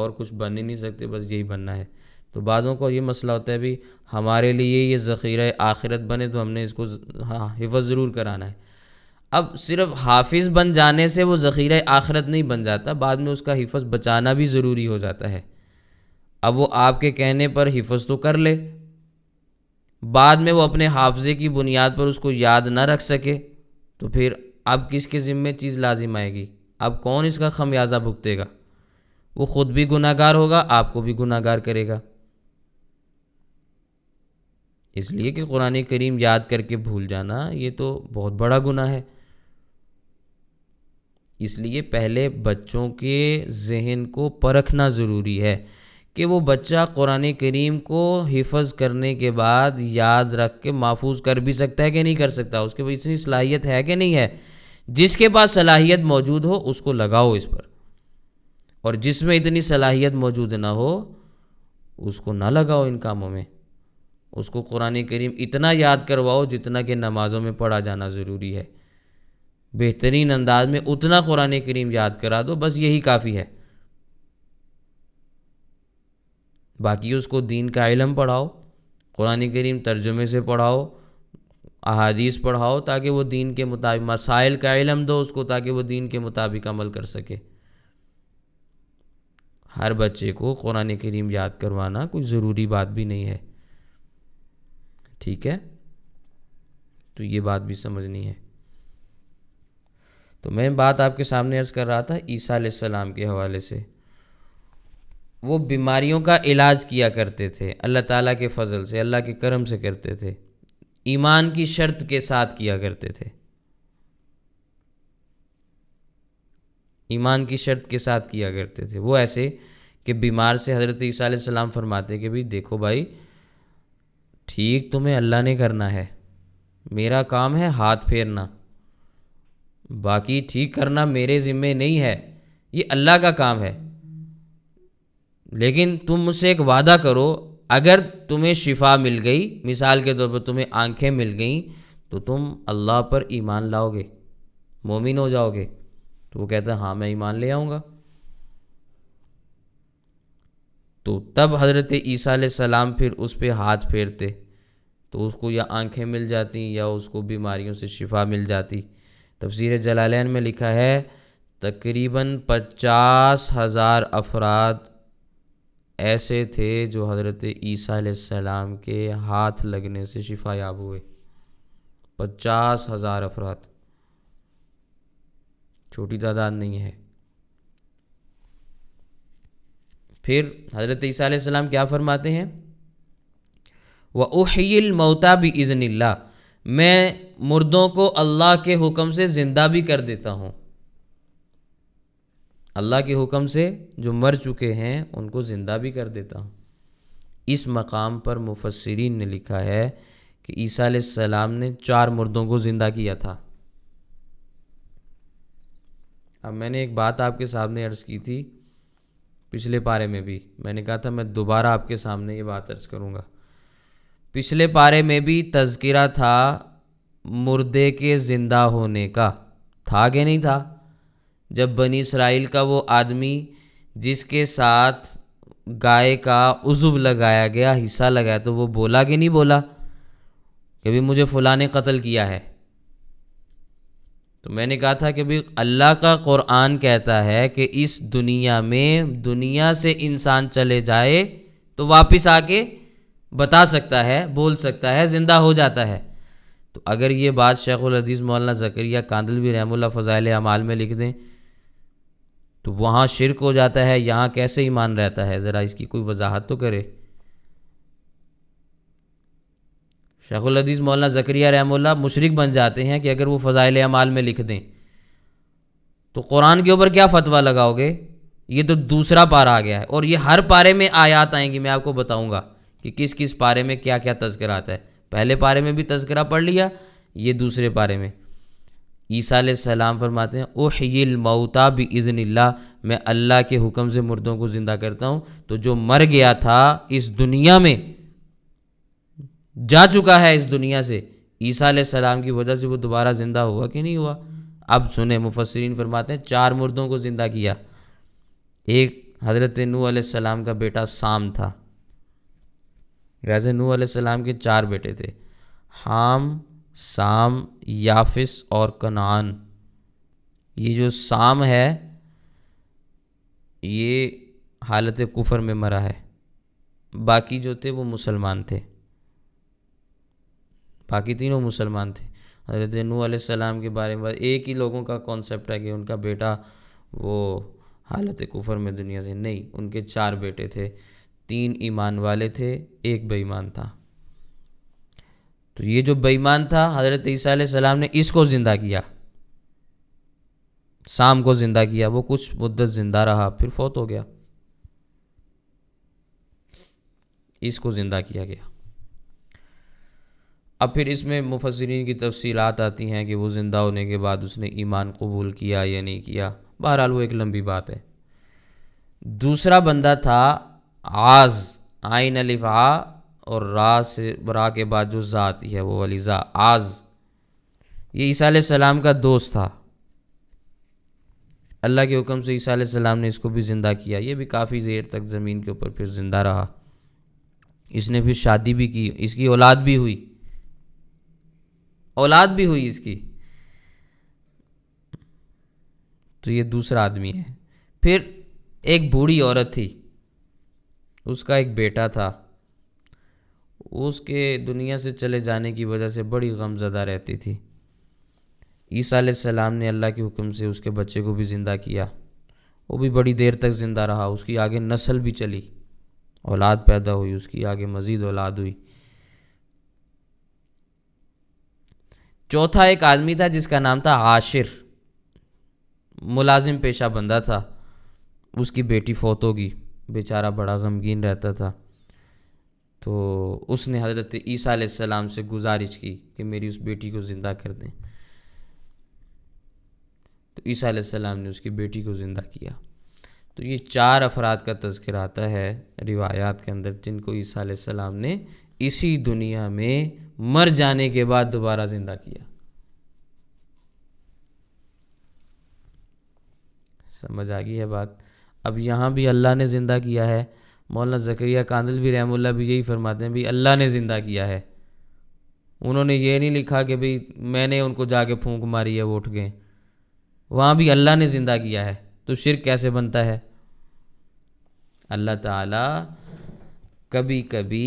और कुछ बन ही नहीं सकते बस यही बनना है तो बादों को ये मसला होता है भी हमारे लिए ये ज़ख़ीरा आखिरत बने तो हमने इसको हाँ हिफ ज़रूर कराना है अब सिर्फ हाफिज़ बन जाने से वो ज़ख़ीरा आखिरत नहीं बन जाता बाद में उसका हिफज बचाना भी ज़रूरी हो जाता है अब वो आपके कहने पर हिफज तो कर ले बाद में वो अपने हाफजे की बुनियाद पर उसको याद ना रख सके तो फिर अब किसके ज़िम्मे चीज़ लाजिम आएगी अब कौन इसका खमियाजा भुगतेगा वो ख़ुद भी गुनागार होगा आपको भी गुनागार करेगा इसलिए कि कुरान करीम याद करके भूल जाना ये तो बहुत बड़ा गुना है इसलिए पहले बच्चों के जहन को परखना ज़रूरी है कि वो बच्चा कुरान करीम को हिफज करने के बाद याद रख के महफूज कर भी सकता है कि नहीं कर सकता उसके पास इतनी सलाहियत है कि नहीं है जिसके पास सलाहियत मौजूद हो उसको लगाओ इस पर और जिसमें इतनी सलाहियत मौजूद ना हो उसको ना लगाओ इन कामों में उसको कुरान करीम इतना याद करवाओ जितना कि नमाज़ों में पढ़ा जाना ज़रूरी है बेहतरीन अंदाज में उतना कुरान करीम याद करा दो बस यही काफ़ी है बाकी उसको दीन का इलम पढ़ाओ कुरान करीम तर्जुमे से पढ़ाओ अहादीस पढ़ाओ ताकि वो दीन के मुताबिक मसाइल का इलम दो उसको ताकि वो दीन के मुताबिक अमल कर सके हर बच्चे को कुरान करीम याद करवाना कोई ज़रूरी बात भी नहीं है ठीक है तो ये बात भी समझनी है तो मैं बात आपके सामने अर्ज़ कर रहा था ईसा सलाम के हवाले से वो बीमारियों का इलाज किया करते थे अल्लाह ताला के फजल से अल्लाह के करम से करते थे ईमान की शर्त के साथ किया करते थे ईमान की शर्त के साथ किया करते थे वो ऐसे कि बीमार से हज़रत ईसा सलाम फरमाते कि भाई देखो भाई ठीक तुम्हें अल्लाह ने करना है मेरा काम है हाथ फेरना बाकी ठीक करना मेरे ज़िम्मे नहीं है ये अल्लाह का काम है लेकिन तुम मुझसे एक वादा करो अगर तुम्हें शिफा मिल गई मिसाल के तौर पर तुम्हें आंखें मिल गई तो तुम अल्लाह पर ईमान लाओगे मोमिन हो जाओगे तो वो कहता है हाँ मैं ईमान ले आऊँगा तो तब हज़रत ईसा सलाम फिर उस पर हाथ फेरते तो उसको या आंखें मिल जाती या उसको बीमारियों से शिफा मिल जाती तफसीर जलालैन में लिखा है तकरीबन पचास हज़ार अफराद ऐसे थे जो हज़रत ईसीम के हाथ लगने से शिफा याब हुए पचास हज़ार अफराद छोटी तादाद नहीं है फिर हज़रत ईसीम क्या फरमाते हैं व उहल मौता भी इज़न मैं मुर्दों को अल्लाह के हुक्म से ज़िंदा भी कर देता हूँ अल्लाह के हुक्म से जो मर चुके हैं उनको ज़िंदा भी कर देता हूँ इस मकाम पर मुफसरीन ने लिखा है कि ईसा सलाम ने चार मुर्दों को ज़िंदा किया था अब मैंने एक बात आपके सामने अर्ज़ की थी पिछले पारे में भी मैंने कहा था मैं दोबारा आपके सामने ये बात अर्ज़ करूँगा पिछले पारे में भी तज़किरा था मुर्दे के ज़िंदा होने का था कि नहीं था जब बनी इसराइल का वो आदमी जिसके साथ गाय का उजुब लगाया गया हिस्सा लगाया तो वो बोला कि नहीं बोला कि मुझे फ़लाँ ने कत्ल किया है तो मैंने कहा था कि भाई अल्लाह का क़ुरान कहता है कि इस दुनिया में दुनिया से इंसान चले जाए तो वापस आके बता सकता है बोल सकता है ज़िंदा हो जाता है तो अगर ये बात शेख हदीस मौलाना ज़करिया कांदलवी रहमुल्ला फ़ज़ाइल अमाल में लिख दें तो वहाँ शिरक हो जाता है यहाँ कैसे ईमान रहता है ज़रा इसकी कोई वजाहत तो करे शेखुलदीज़ मौलाना ज़करिया रहमुल्ला मुशरक बन जाते हैं कि अगर वो फ़ज़ाइल अमाल में लिख दें तो कुरान के ऊपर क्या फतवा लगाओगे ये तो दूसरा पारा आ गया है और ये हर पारे में आयात आएंगी मैं आपको बताऊँगा कि किस किस पारे में क्या क्या तस्करा आता है पहले पारे में भी तस्करा पढ़ लिया ये दूसरे पारे में ईसा सलाम फरमाते हैं ओह ये मऊता भी इज़न मैं अल्लाह के हुक्म से मुर्दों को ज़िंदा करता हूँ तो जो मर गया था इस दुनिया में जा चुका है इस दुनिया से ईसा सलाम की वजह से वो दोबारा ज़िंदा हुआ कि नहीं हुआ अब सुने मुफसरीन फरमाते हैं चार मुर्दों को ज़िंदा किया एक हज़रत नू सलाम का बेटा साम था वैसे नू सलाम के चार बेटे थे हाम साम याफिस और कनान ये जो साम है ये हालत कुफर में मरा है बाकी जो थे वो मुसलमान थे बाकी तीनों मुसलमान थे हजरत नू सलाम के बारे में एक ही लोगों का कॉन्सेप्ट है कि उनका बेटा वो हालत कुफर में दुनिया से नहीं उनके चार बेटे थे तीन ईमान वाले थे एक बेईमान था तो ये जो बेईमान था हज़रत ईसा सलाम ने इसको ज़िंदा किया शाम को ज़िंदा किया वो कुछ मुद्दत ज़िंदा रहा फिर फौत हो गया इसको ज़िंदा किया गया अब फिर इसमें मुफसरीन की तफसीलात आती हैं कि वो ज़िंदा होने के बाद उसने ईमान कबूल किया या नहीं किया बहरहाल वो एक लंबी बात है दूसरा बंदा था आज़ आइन अलिफ़ा और रा से रा के बाद जो ज़ात है वो वाली ज़ा आज़ ये ईसा सलाम का दोस्त था अल्लाह के हुक्म से ईसा सलाम ने इसको भी ज़िंदा किया ये भी काफ़ी देर तक ज़मीन के ऊपर फिर ज़िंदा रहा इसने फिर शादी भी की इसकी औलाद भी हुई औलाद भी हुई इसकी तो ये दूसरा आदमी है फिर एक बूढ़ी औरत थी उसका एक बेटा था उसके दुनिया से चले जाने की वजह से बड़ी गमजदा रहती थी ईसा सलाम ने अल्लाह के हुक्म से उसके बच्चे को भी ज़िंदा किया वो भी बड़ी देर तक ज़िंदा रहा उसकी आगे नस्ल भी चली औलाद पैदा हुई उसकी आगे मज़ीद औलाद हुई चौथा एक आदमी था जिसका नाम था आशिर मुलाजिम पेशा बंदा था उसकी बेटी फोतोगी होगी बेचारा बड़ा गमगीन रहता था तो उसने हज़रत ईसा सलाम से गुजारिश की कि मेरी उस बेटी को ज़िंदा कर दें तो ईसा सलाम ने उसकी बेटी को ज़िंदा किया तो ये चार अफराद का तस्कर आता है रिवायात के अंदर जिनको ईसा सलाम ने इसी दुनिया में मर जाने के बाद दोबारा ज़िंदा किया समझ आ गई है बात अब यहाँ भी अल्लाह ने ज़िंदा किया है मौलाना ज़करिया भी रहमुल्ला भी यही फरमाते हैं भाई अल्लाह ने ज़िंदा किया है उन्होंने ये नहीं लिखा कि भाई मैंने उनको जाके फूंक मारी है वो उठ गए वहाँ भी अल्लाह ने ज़िंदा किया है तो शिरक कैसे बनता है अल्लाह ताला कभी कभी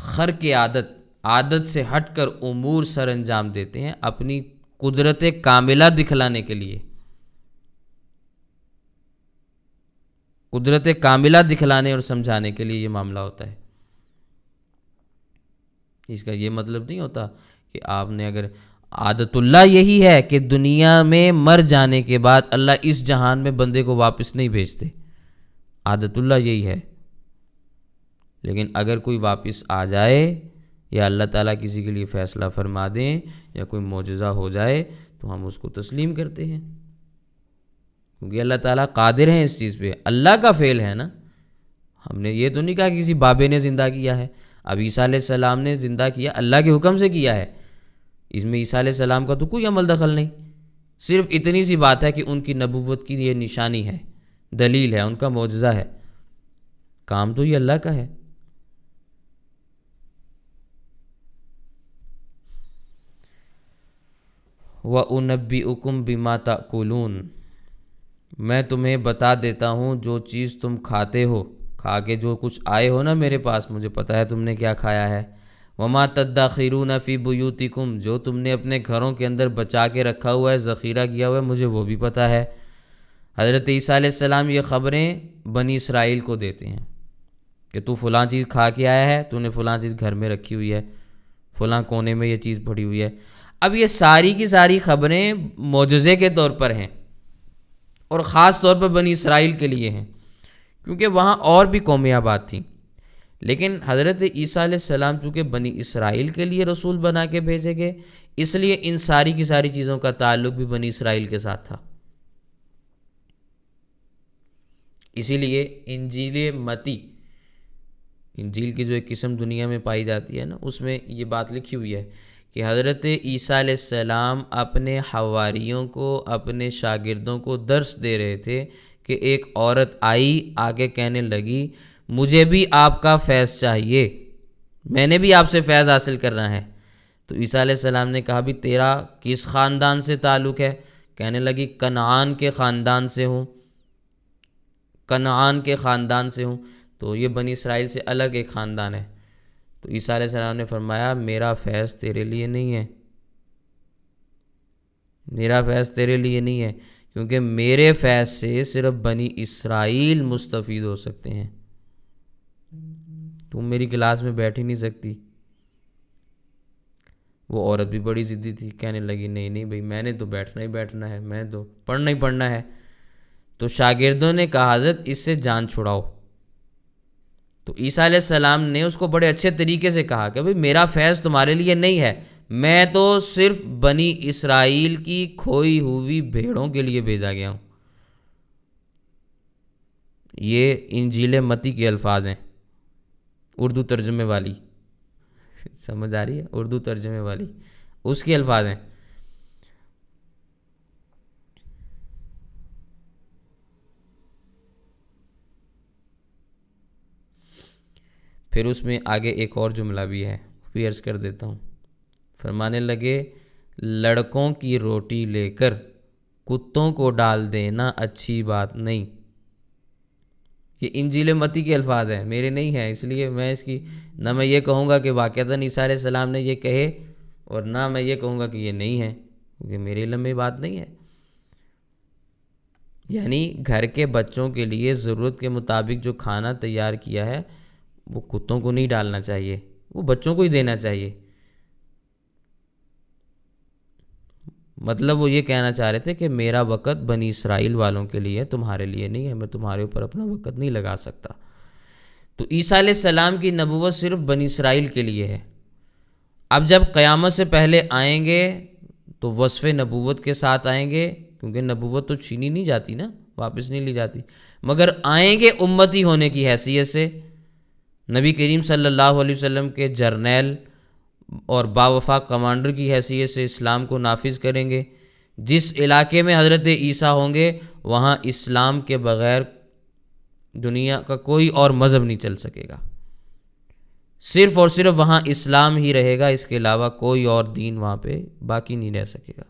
खर के आदत आदत से हटकर उमूर सर अंजाम देते हैं अपनी कुदरत कामिला दिखलाने के लिए कुदरत कामिला दिखलाने और समझाने के लिए ये मामला होता है इसका ये मतलब नहीं होता कि आपने अगर आदतुल्ला यही है कि दुनिया में मर जाने के बाद अल्लाह इस जहान में बंदे को वापस नहीं भेजते आदतुल्ला यही है लेकिन अगर कोई वापस आ जाए या अल्लाह ताला किसी के लिए फ़ैसला फरमा दें या कोई मुजजा हो जाए तो हम उसको तस्लीम करते हैं क्योंकि अल्लाह ताला कादिर हैं इस चीज़ पे अल्लाह का फ़ेल है ना हमने ये तो नहीं कहा कि किसी बाबे ने ज़िंदा किया है अब ईसा सलाम ने ज़िंदा किया अल्लाह के हुक्म से किया है इसमें ईसा सलाम का तो कोई अमल दखल नहीं सिर्फ इतनी सी बात है कि उनकी नबूवत की ये निशानी है दलील है उनका मुआजा है काम तो ये अल्लाह का है व उनबी उकुम बिमाता कुलून मैं तुम्हें बता देता हूँ जो चीज़ तुम खाते हो खा के जो कुछ आए हो ना मेरे पास मुझे पता है तुमने क्या खाया है वमा तद्दाखिरू नफ़ी कुम जो तुमने अपने घरों के अंदर बचा के रखा हुआ है ज़ख़ीरा किया हुआ है मुझे वो भी पता है हज़रत ईसीम ये ख़बरें बनी इसराइल को देते हैं कि तू फ़लाँ चीज़ खा के आया है तूने फ़लाँ चीज़ घर में रखी हुई है फ़लाँ कोने में ये चीज़ पड़ी हुई है अब ये सारी की सारी ख़बरें मुजजे के तौर पर हैं और ख़ास तौर पर बनी इसराइल के लिए हैं क्योंकि वहाँ और भी कौमें आबाद लेकिन हज़रत ईसा सलाम चूँकि बनी इसराइल के लिए रसूल बना के भेजे गए इसलिए इन सारी की सारी चीज़ों का ताल्लुक भी बनी इसराइल के साथ था इसीलिए इंजील मती इंजील की जो एक किस्म दुनिया में पाई जाती है ना उसमें ये बात लिखी हुई है कि हज़रत ईसी सलाम अपने हवारीयों को अपने शागिर्दों को दर्स दे रहे थे कि एक औरत आई आगे कहने लगी मुझे भी आपका फैज़ चाहिए मैंने भी आपसे फैज़ हासिल करना है तो ईसी सलाम ने कहा भी तेरा किस ख़ानदान से ताल्लुक़ है कहने लगी कनान के ख़ानदान से हूँ कनान के ख़ानदान से हूँ तो ये बनी इसराइल से अलग एक ख़ानदान है तो ईसा सलाम ने फरमाया मेरा फैज़ तेरे लिए नहीं है मेरा फैज़ तेरे लिए नहीं है क्योंकि मेरे फैज़ से सिर्फ बनी इसराइल मुस्तफ़ हो सकते हैं तुम मेरी क्लास में बैठ ही नहीं सकती वो औरत भी बड़ी ज़िद्दी थी कहने लगी नहीं नहीं भाई मैंने तो बैठना ही बैठना है मैं तो पढ़ना ही पढ़ना है तो शागिर्दों ने कहा हज़रत इससे जान छुड़ाओ तो ईसा सलाम ने उसको बड़े अच्छे तरीके से कहा कि भाई मेरा फैज़ तुम्हारे लिए नहीं है मैं तो सिर्फ बनी इसराइल की खोई हुई भेड़ों के लिए भेजा गया हूँ ये इंजील मती के अल्फाज हैं उर्दू तर्जमे वाली समझ आ रही है उर्दू तर्जमे वाली उसके अल्फाज हैं फिर उसमें आगे एक और जुमला भी है पियर्स कर देता हूँ फरमाने लगे लड़कों की रोटी लेकर कुत्तों को डाल देना अच्छी बात नहीं ये इंजील मती के अल्फाज हैं मेरे नहीं हैं इसलिए मैं इसकी ना मैं ये कहूँगा कि वाक़ता ईसा सलाम ने ये कहे और ना मैं ये कहूँगा कि ये नहीं है क्योंकि मेरे इलम में बात नहीं है यानी घर के बच्चों के लिए ज़रूरत के मुताबिक जो खाना तैयार किया है वो कुत्तों को नहीं डालना चाहिए वो बच्चों को ही देना चाहिए मतलब वो ये कहना चाह रहे थे कि मेरा वक़्त बनी इसराइल वालों के लिए तुम्हारे लिए नहीं है मैं तुम्हारे ऊपर अपना वक़्त नहीं लगा सकता तो ईसा सलाम की नबूवत सिर्फ बनी इसराइल के लिए है अब जब क़यामत से पहले आएंगे तो वसफ़ नबूवत के साथ आएंगे क्योंकि नबूवत तो छीनी नहीं जाती ना वापस नहीं ली जाती मगर आएंगे उम्मती होने की हैसियत से नबी करीम सल्लल्लाहु अलैहि वसल्लम के जर्नेल और बावफा कमांडर की हैसियत से इस्लाम को नाफिज करेंगे जिस इलाके में हज़रत ईसा होंगे वहाँ इस्लाम के बग़ैर दुनिया का कोई और मज़हब नहीं चल सकेगा सिर्फ़ और सिर्फ वहाँ इस्लाम ही रहेगा इसके अलावा कोई और दीन वहाँ पे बाकी नहीं रह सकेगा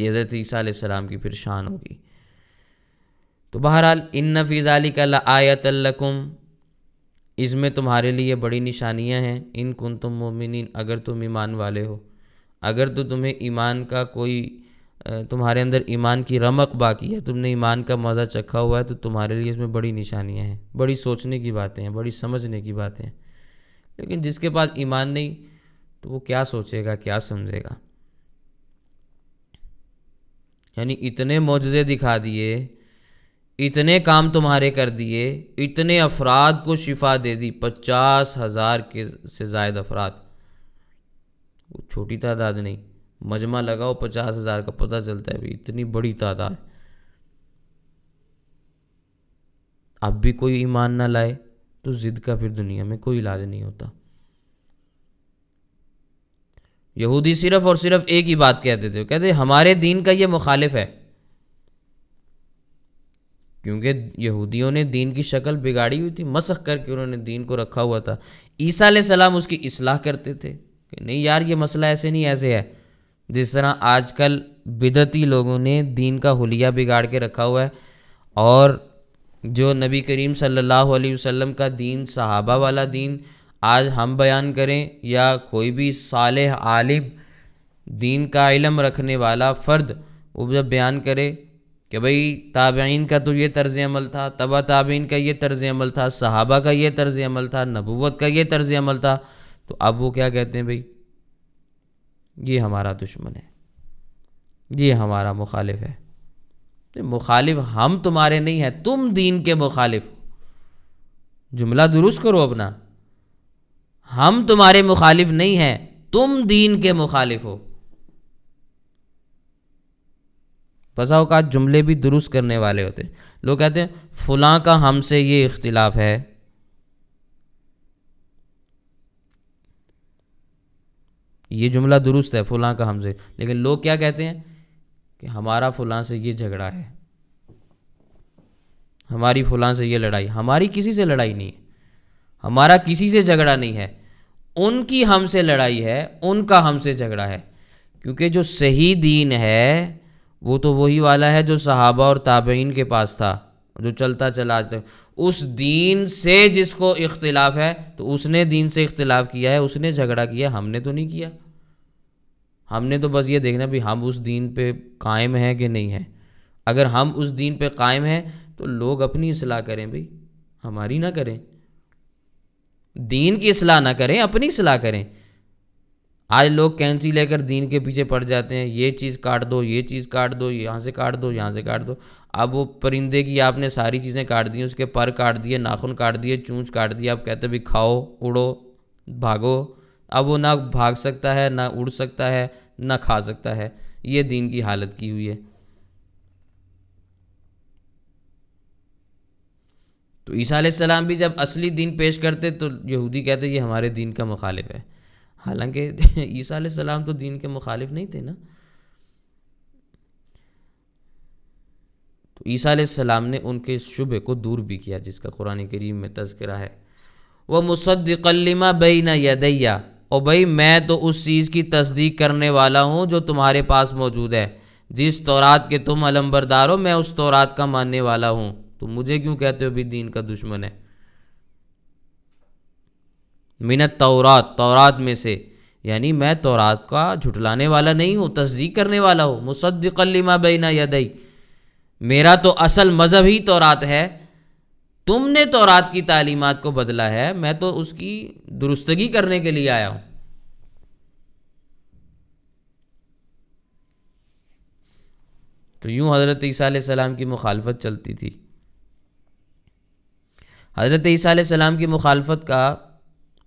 ये हज़रत ईसा सलाम की फिर शान होगी तो बहरहाल इन नफ़ीज़ाली का आयतलकुम इसमें तुम्हारे लिए बड़ी निशानियां हैं इन कुन तुम मोमिन अगर तुम ईमान वाले हो अगर तो तुम्हें ईमान का कोई तुम्हारे अंदर ईमान की रमक बाकी है तुमने ईमान का मज़ा चखा हुआ है तो तुम्हारे लिए इसमें बड़ी निशानियां हैं बड़ी सोचने की बातें हैं बड़ी समझने की बातें हैं लेकिन जिसके पास ईमान नहीं तो वो क्या सोचेगा क्या समझेगा यानी इतने मौजे दिखा दिए इतने काम तुम्हारे कर दिए इतने अफराद को शिफा दे दी पचास हज़ार के से जायद अफराद वो छोटी तादाद नहीं मजमा लगाओ पचास हज़ार का पता चलता है भाई इतनी बड़ी तादाद अब भी कोई ईमान ना लाए तो ज़िद का फिर दुनिया में कोई इलाज नहीं होता यहूदी सिर्फ और सिर्फ एक ही बात कहते थे कहते हमारे दीन का ये मुखालिफ है क्योंकि यहूदियों ने दीन की शक्ल बिगाड़ी हुई थी मसख करके उन्होंने दीन को रखा हुआ था ईसा सलाम उसकी इसलाह करते थे कि नहीं यार ये मसला ऐसे नहीं ऐसे है जिस तरह आजकल बिदती लोगों ने दीन का हुलिया बिगाड़ के रखा हुआ है और जो नबी करीम सल्लल्लाहु अलैहि वसल्लम का दीन सहाबा वाला दीन आज हम बयान करें या कोई भी साल आलिम दीन का इलम रखने वाला फ़र्द वो जब बयान करे कि भाई ताबेन का तो ये तर्ज अमल था तबा ताबेन का ये तर्ज अमल था सहाबा का ये तर्ज अमल था नबूत का ये तर्ज अमल था तो अब वो क्या कहते हैं भाई ये हमारा दुश्मन है ये हमारा मुखालिफ है तो मुखालिफ हम तुम्हारे नहीं हैं तुम दीन के मुखालिफ हो जुमला दुरुस्त करो अपना हम तुम्हारे मुखालिफ नहीं हैं तुम दीन के मुखालिफ हो बसा अवकात जुमले भी दुरुस्त करने वाले होते लोग कहते हैं फलां का हमसे ये इख्तिलाफ है ये जुमला दुरुस्त है फलां का हमसे लेकिन लोग क्या कहते हैं कि हमारा फलां से ये झगड़ा है हमारी फलां से ये लड़ाई हमारी किसी से लड़ाई नहीं है हमारा किसी से झगड़ा नहीं है उनकी हमसे लड़ाई है उनका हमसे झगड़ा है क्योंकि जो सही दीन है वो तो वही वाला है जो सहाबा और ताबेन के पास था जो चलता चला आज उस दीन से जिसको इख्तिलाफ है तो उसने दीन से इख्तिलाफ किया है उसने झगड़ा किया हमने तो नहीं किया हमने तो बस ये देखना भी हम उस दीन पे कायम हैं कि नहीं हैं अगर हम उस दीन पे कायम हैं तो लोग अपनी असलाह करें भाई हमारी ना करें दीन की असलाह ना करें अपनी सलाह करें आज लोग कैंसी लेकर दीन के पीछे पड़ जाते हैं ये चीज़ काट दो ये चीज़ काट दो यहाँ से काट दो यहाँ से काट दो अब वो परिंदे की आपने सारी चीज़ें काट दी उसके पर काट दिए नाखून काट दिए चूँच काट दिए आप कहते भी खाओ उड़ो भागो अब वो ना भाग सकता है ना उड़ सकता है ना खा सकता है ये दीन की हालत की हुई है तो ईसा सलाम भी जब असली दीन पेश करते तो यहूदी कहते ये हमारे दीन का मुखालिफ है हालांकि ईसा सलाम तो दीन के मुखालिफ नहीं थे ना तो ईसा सलाम ने उनके इस शुबे को दूर भी किया जिसका कुरान करीम में तस्करा है वह मुसदकलमा बई न यदैया और भाई मैं तो उस चीज़ की तस्दीक करने वाला हूँ जो तुम्हारे पास मौजूद है जिस तौरात के तुम अलम्बरदार हो मैं उस तौरात का मानने वाला हूँ तो मुझे क्यों कहते हो भी दीन का दुश्मन है मिनत तौरात तौरात में से यानी मैं तौरात का झुटलाने वाला नहीं हूँ तस्दीक करने वाला हूँ मुसद्दिकलिमा बैना यदई मेरा तो असल मज़हब ही तौरात है तुमने तौरात की तालीमत को बदला है मैं तो उसकी दुरुस्तगी करने के लिए आया हूँ तो यूँ हज़रत ईसा सलाम की मुखालफत चलती थी हज़रत ईसा सलाम की मुखालफत का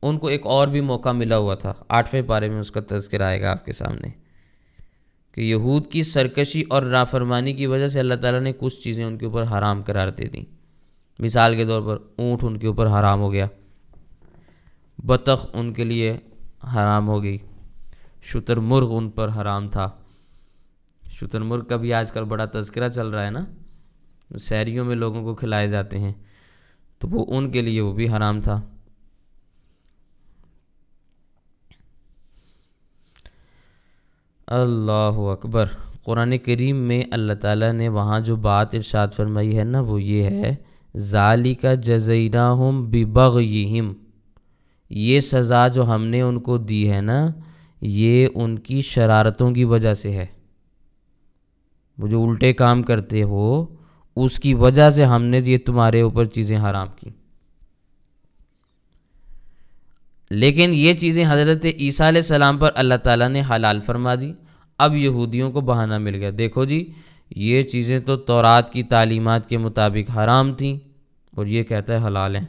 उनको एक और भी मौका मिला हुआ था आठवें पारे में उसका तस्कर आएगा आपके सामने कि यहूद की सरकशी और नाफरमानी की वजह से अल्लाह ताला ने कुछ चीज़ें उनके ऊपर हराम करार दे दी मिसाल के तौर पर ऊँट उनके ऊपर हराम हो गया बतख उनके लिए हराम हो गई शुतरमुर्ग उन पर हराम था शुतरमुर्ग का भी आजकल बड़ा तस्करा चल रहा है ना शहरीों में लोगों को खिलाए जाते हैं तो वो उनके लिए वो भी हराम था अल्लाह अकबर कुरान करीम में अल्लाह ताला ने वहाँ जो बात इरशाद फरमाई है ना वो ये है ज़ाली का जजैना हम बिबग ये सज़ा जो हमने उनको दी है ना ये उनकी शरारतों की वजह से है वो जो उल्टे काम करते हो उसकी वजह से हमने ये तुम्हारे ऊपर चीज़ें हराम की लेकिन ये चीज़ें हज़रत ईसा सलाम पर अल्लाह ताला ने हलाल फरमा दी अब यहूदियों को बहाना मिल गया देखो जी ये चीज़ें तो तौरात की तालीमत के मुताबिक हराम थीं और ये कहता है हलाल हैं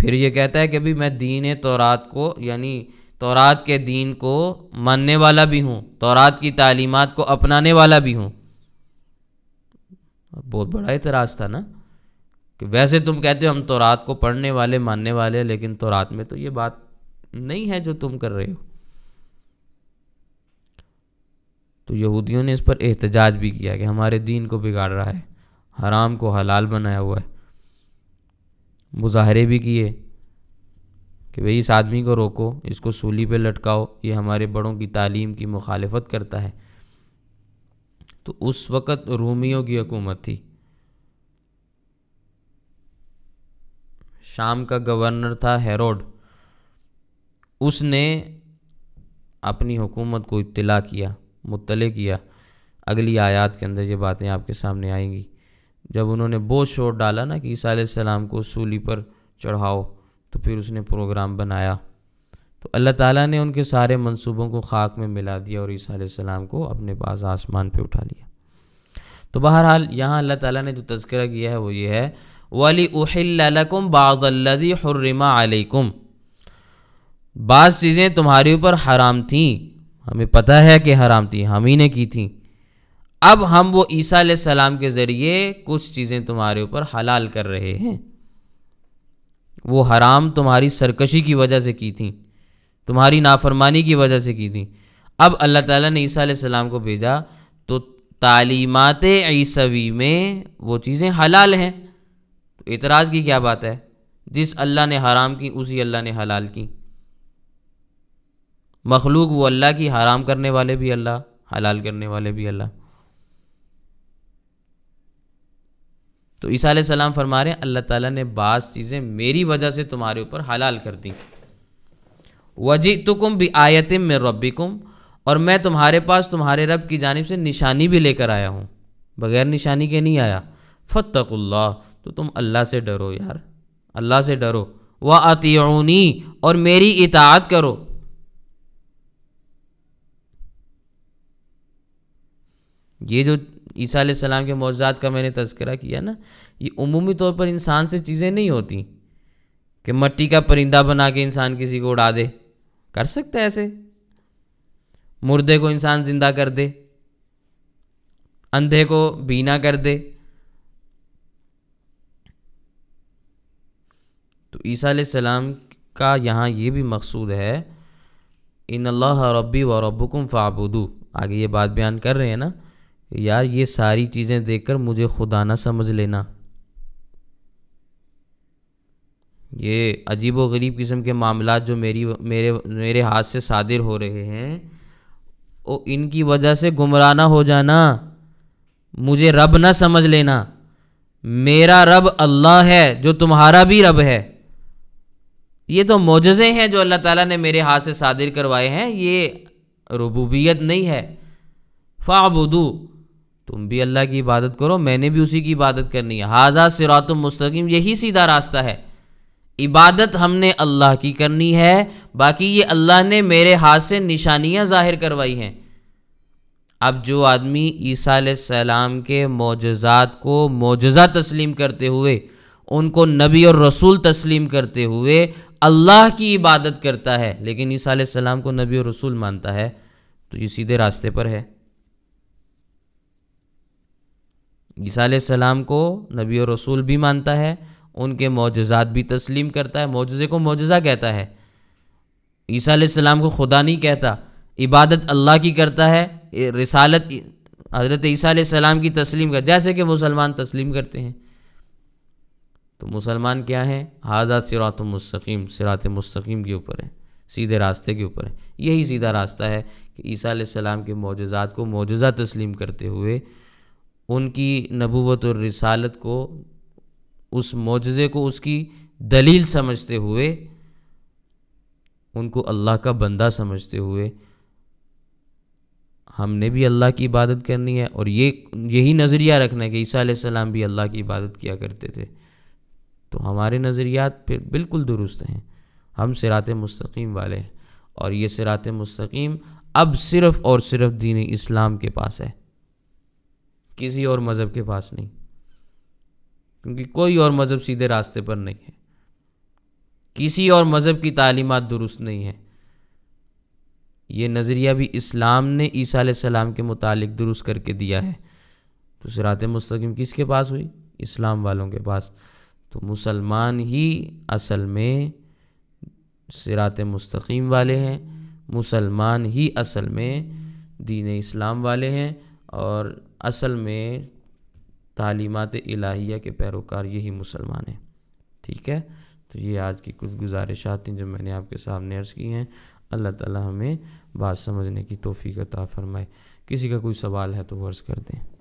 फिर ये कहता है कि भाई मैं दीन तौरात को यानी तौरात के दीन को मानने वाला भी हूँ तौरात की तालीमत को अपनाने वाला भी हूँ बहुत बड़ा इतराज़ था ना कि वैसे तुम कहते हो हम तो रात को पढ़ने वाले मानने वाले लेकिन तो रात में तो ये बात नहीं है जो तुम कर रहे हो तो यहूदियों ने इस पर एहतजाज भी किया कि हमारे दीन को बिगाड़ रहा है हराम को हलाल बनाया हुआ है मुजाहरे भी किए कि भाई इस आदमी को रोको इसको सूली पे लटकाओ ये हमारे बड़ों की तालीम की मुखालफत करता है तो उस वक़्त रूमियों की हुकूमत थी शाम का गवर्नर था हेरोड उसने अपनी हुकूमत को इतला किया मुतले किया अगली आयत के अंदर ये बातें आपके सामने आएंगी जब उन्होंने बोझ शोर डाला ना कि ईसा सलाम को सूली पर चढ़ाओ तो फिर उसने प्रोग्राम बनाया तो अल्लाह ताला ने उनके सारे मंसूबों को खाक में मिला दिया और ईसा सलाम को अपने पास आसमान पे उठा लिया तो बहरहाल यहाँ अल्लाह ताला ने जो तस्करा किया है वो ये है वली उहिल्लकुम बाज़ल्लि हर्रमा अलैकुम बाज़ चीज़ें तुम्हारे ऊपर हराम थीं हमें पता है कि हराम थी हम ही ने की थी अब हम वो ईसा सलाम के ज़रिए कुछ चीज़ें तुम्हारे ऊपर हलाल कर रहे हैं वो हराम तुम्हारी सरकशी की वजह से की थी तुम्हारी नाफरमानी की वजह से की थी अब अल्लाह ताला ने ईसा सलाम को भेजा तो तालीमत ईसवी में वो चीज़ें हलाल हैं इतराज एतराज़ की क्या बात है जिस अल्लाह ने हराम की उसी अल्लाह ने हलाल की मखलूक वो अल्लाह की हराम करने वाले भी अल्लाह हलाल करने वाले भी अल्लाह तो ईसा सलाम फरमा रहे हैं अल्लाह ताला ने बास चीज़ें मेरी वजह से तुम्हारे ऊपर हलाल कर दी वजी तुकुम भी आयतम में रब्बिकुम और मैं तुम्हारे पास तुम्हारे रब की जानब से निशानी भी लेकर आया हूँ बगैर निशानी के नहीं आया फ़तकुल्ला तो तुम अल्लाह से डरो यार अल्लाह से डरो वह अतियोनी और मेरी इतात करो ये जो ईसा सलाम के मौजाद का मैंने तस्करा किया ना ये उमूमी तौर पर इंसान से चीज़ें नहीं होती कि मट्टी का परिंदा बना के इंसान किसी को उड़ा दे कर सकता है ऐसे मुर्दे को इंसान ज़िंदा कर दे अंधे को बीना कर दे तो ईसा सलाम का यहाँ ये भी मकसूद है इन अल्लाह रब्बी व रबुकुम फ़ाबुदू आगे ये बात बयान कर रहे हैं ना यार ये सारी चीज़ें देखकर मुझे खुदा ना समझ लेना ये अजीब व गरीब किस्म के मामला जो मेरी मेरे मेरे हाथ से सादिर हो रहे हैं और इनकी वजह से गुमराना हो जाना मुझे रब ना समझ लेना मेरा रब अल्लाह है जो तुम्हारा भी रब है ये तो मोजे हैं जो अल्लाह ताला ने मेरे हाथ से सादिर करवाए हैं ये रबूबियत नहीं है फ़ाबुदू तुम भी अल्लाह की इबादत करो मैंने भी उसी की इबादत करनी है हाजा सिरात मुस्तकीम यही सीधा रास्ता है इबादत हमने अल्लाह की करनी है बाकी ये अल्लाह ने मेरे हाथ से निशानियाँ ज़ाहिर करवाई हैं अब जो आदमी ईसा सलाम के मोजात को मोजा तस्लीम करते हुए उनको नबी और रसूल तस्लीम करते हुए अल्लाह की इबादत करता है लेकिन ईसा सलाम को नबी और रसूल मानता है तो ये सीधे रास्ते पर है ईसा सलाम को नबी और रसूल भी मानता है उनके मोजात भी तस्लीम करता है मोजे को मोजा कहता है ईसा सलाम को खुदा नहीं कहता इबादत अल्लाह की करता है रिसालत हज़रत ईसा सलाम की तस्लीम कर जैसे कि मुसलमान तस्लीम करते हैं तो मुसलमान क्या है हाजा सिरात मस्तकीम सिरात मस्तकीम के ऊपर है सीधे रास्ते के ऊपर है यही सीधा रास्ता है कि ईसा सलाम के मोजात को मौजा तस्लीम करते हुए उनकी नबूत और रिसालत को उस मौजे को उसकी दलील समझते हुए उनको अल्लाह का बंदा समझते हुए हमने भी अल्लाह की इबादत करनी है और ये यही नज़रिया रखना है कि ईसा सलाम भी अल्लाह की इबादत किया करते थे तो हमारे नज़रियात फिर बिल्कुल दुरुस्त हैं हम सिरात मस्तकीम वाले हैं और ये सिरात मस्तकीम अब सिर्फ़ और सिर्फ दीन इस्लाम के पास है किसी और मज़हब के पास नहीं क्योंकि कोई और मज़हब सीधे रास्ते पर नहीं है किसी और मज़हब की तालीमत दुरुस्त नहीं है ये नज़रिया भी इस्लाम ने ईसा सलाम के मुतालिक दुरुस्त करके दिया है तो सिरात मस्तकीम किसके पास हुई इस्लाम वालों के पास तो मुसलमान ही असल में सिरात मुस्तकीम वाले हैं मुसलमान ही असल में दीन इस्लाम वाले हैं और असल में तालीमत इलाहिया के पैरोकार यही मुसलमान हैं ठीक है तो ये आज की कुछ गुजारिशात थी जो मैंने आपके सामने अर्ज़ की हैं अल्लाह ताला हमें बात समझने की तोफ़ी का फरमाए किसी का कोई सवाल है तो वो अर्ज़ कर दें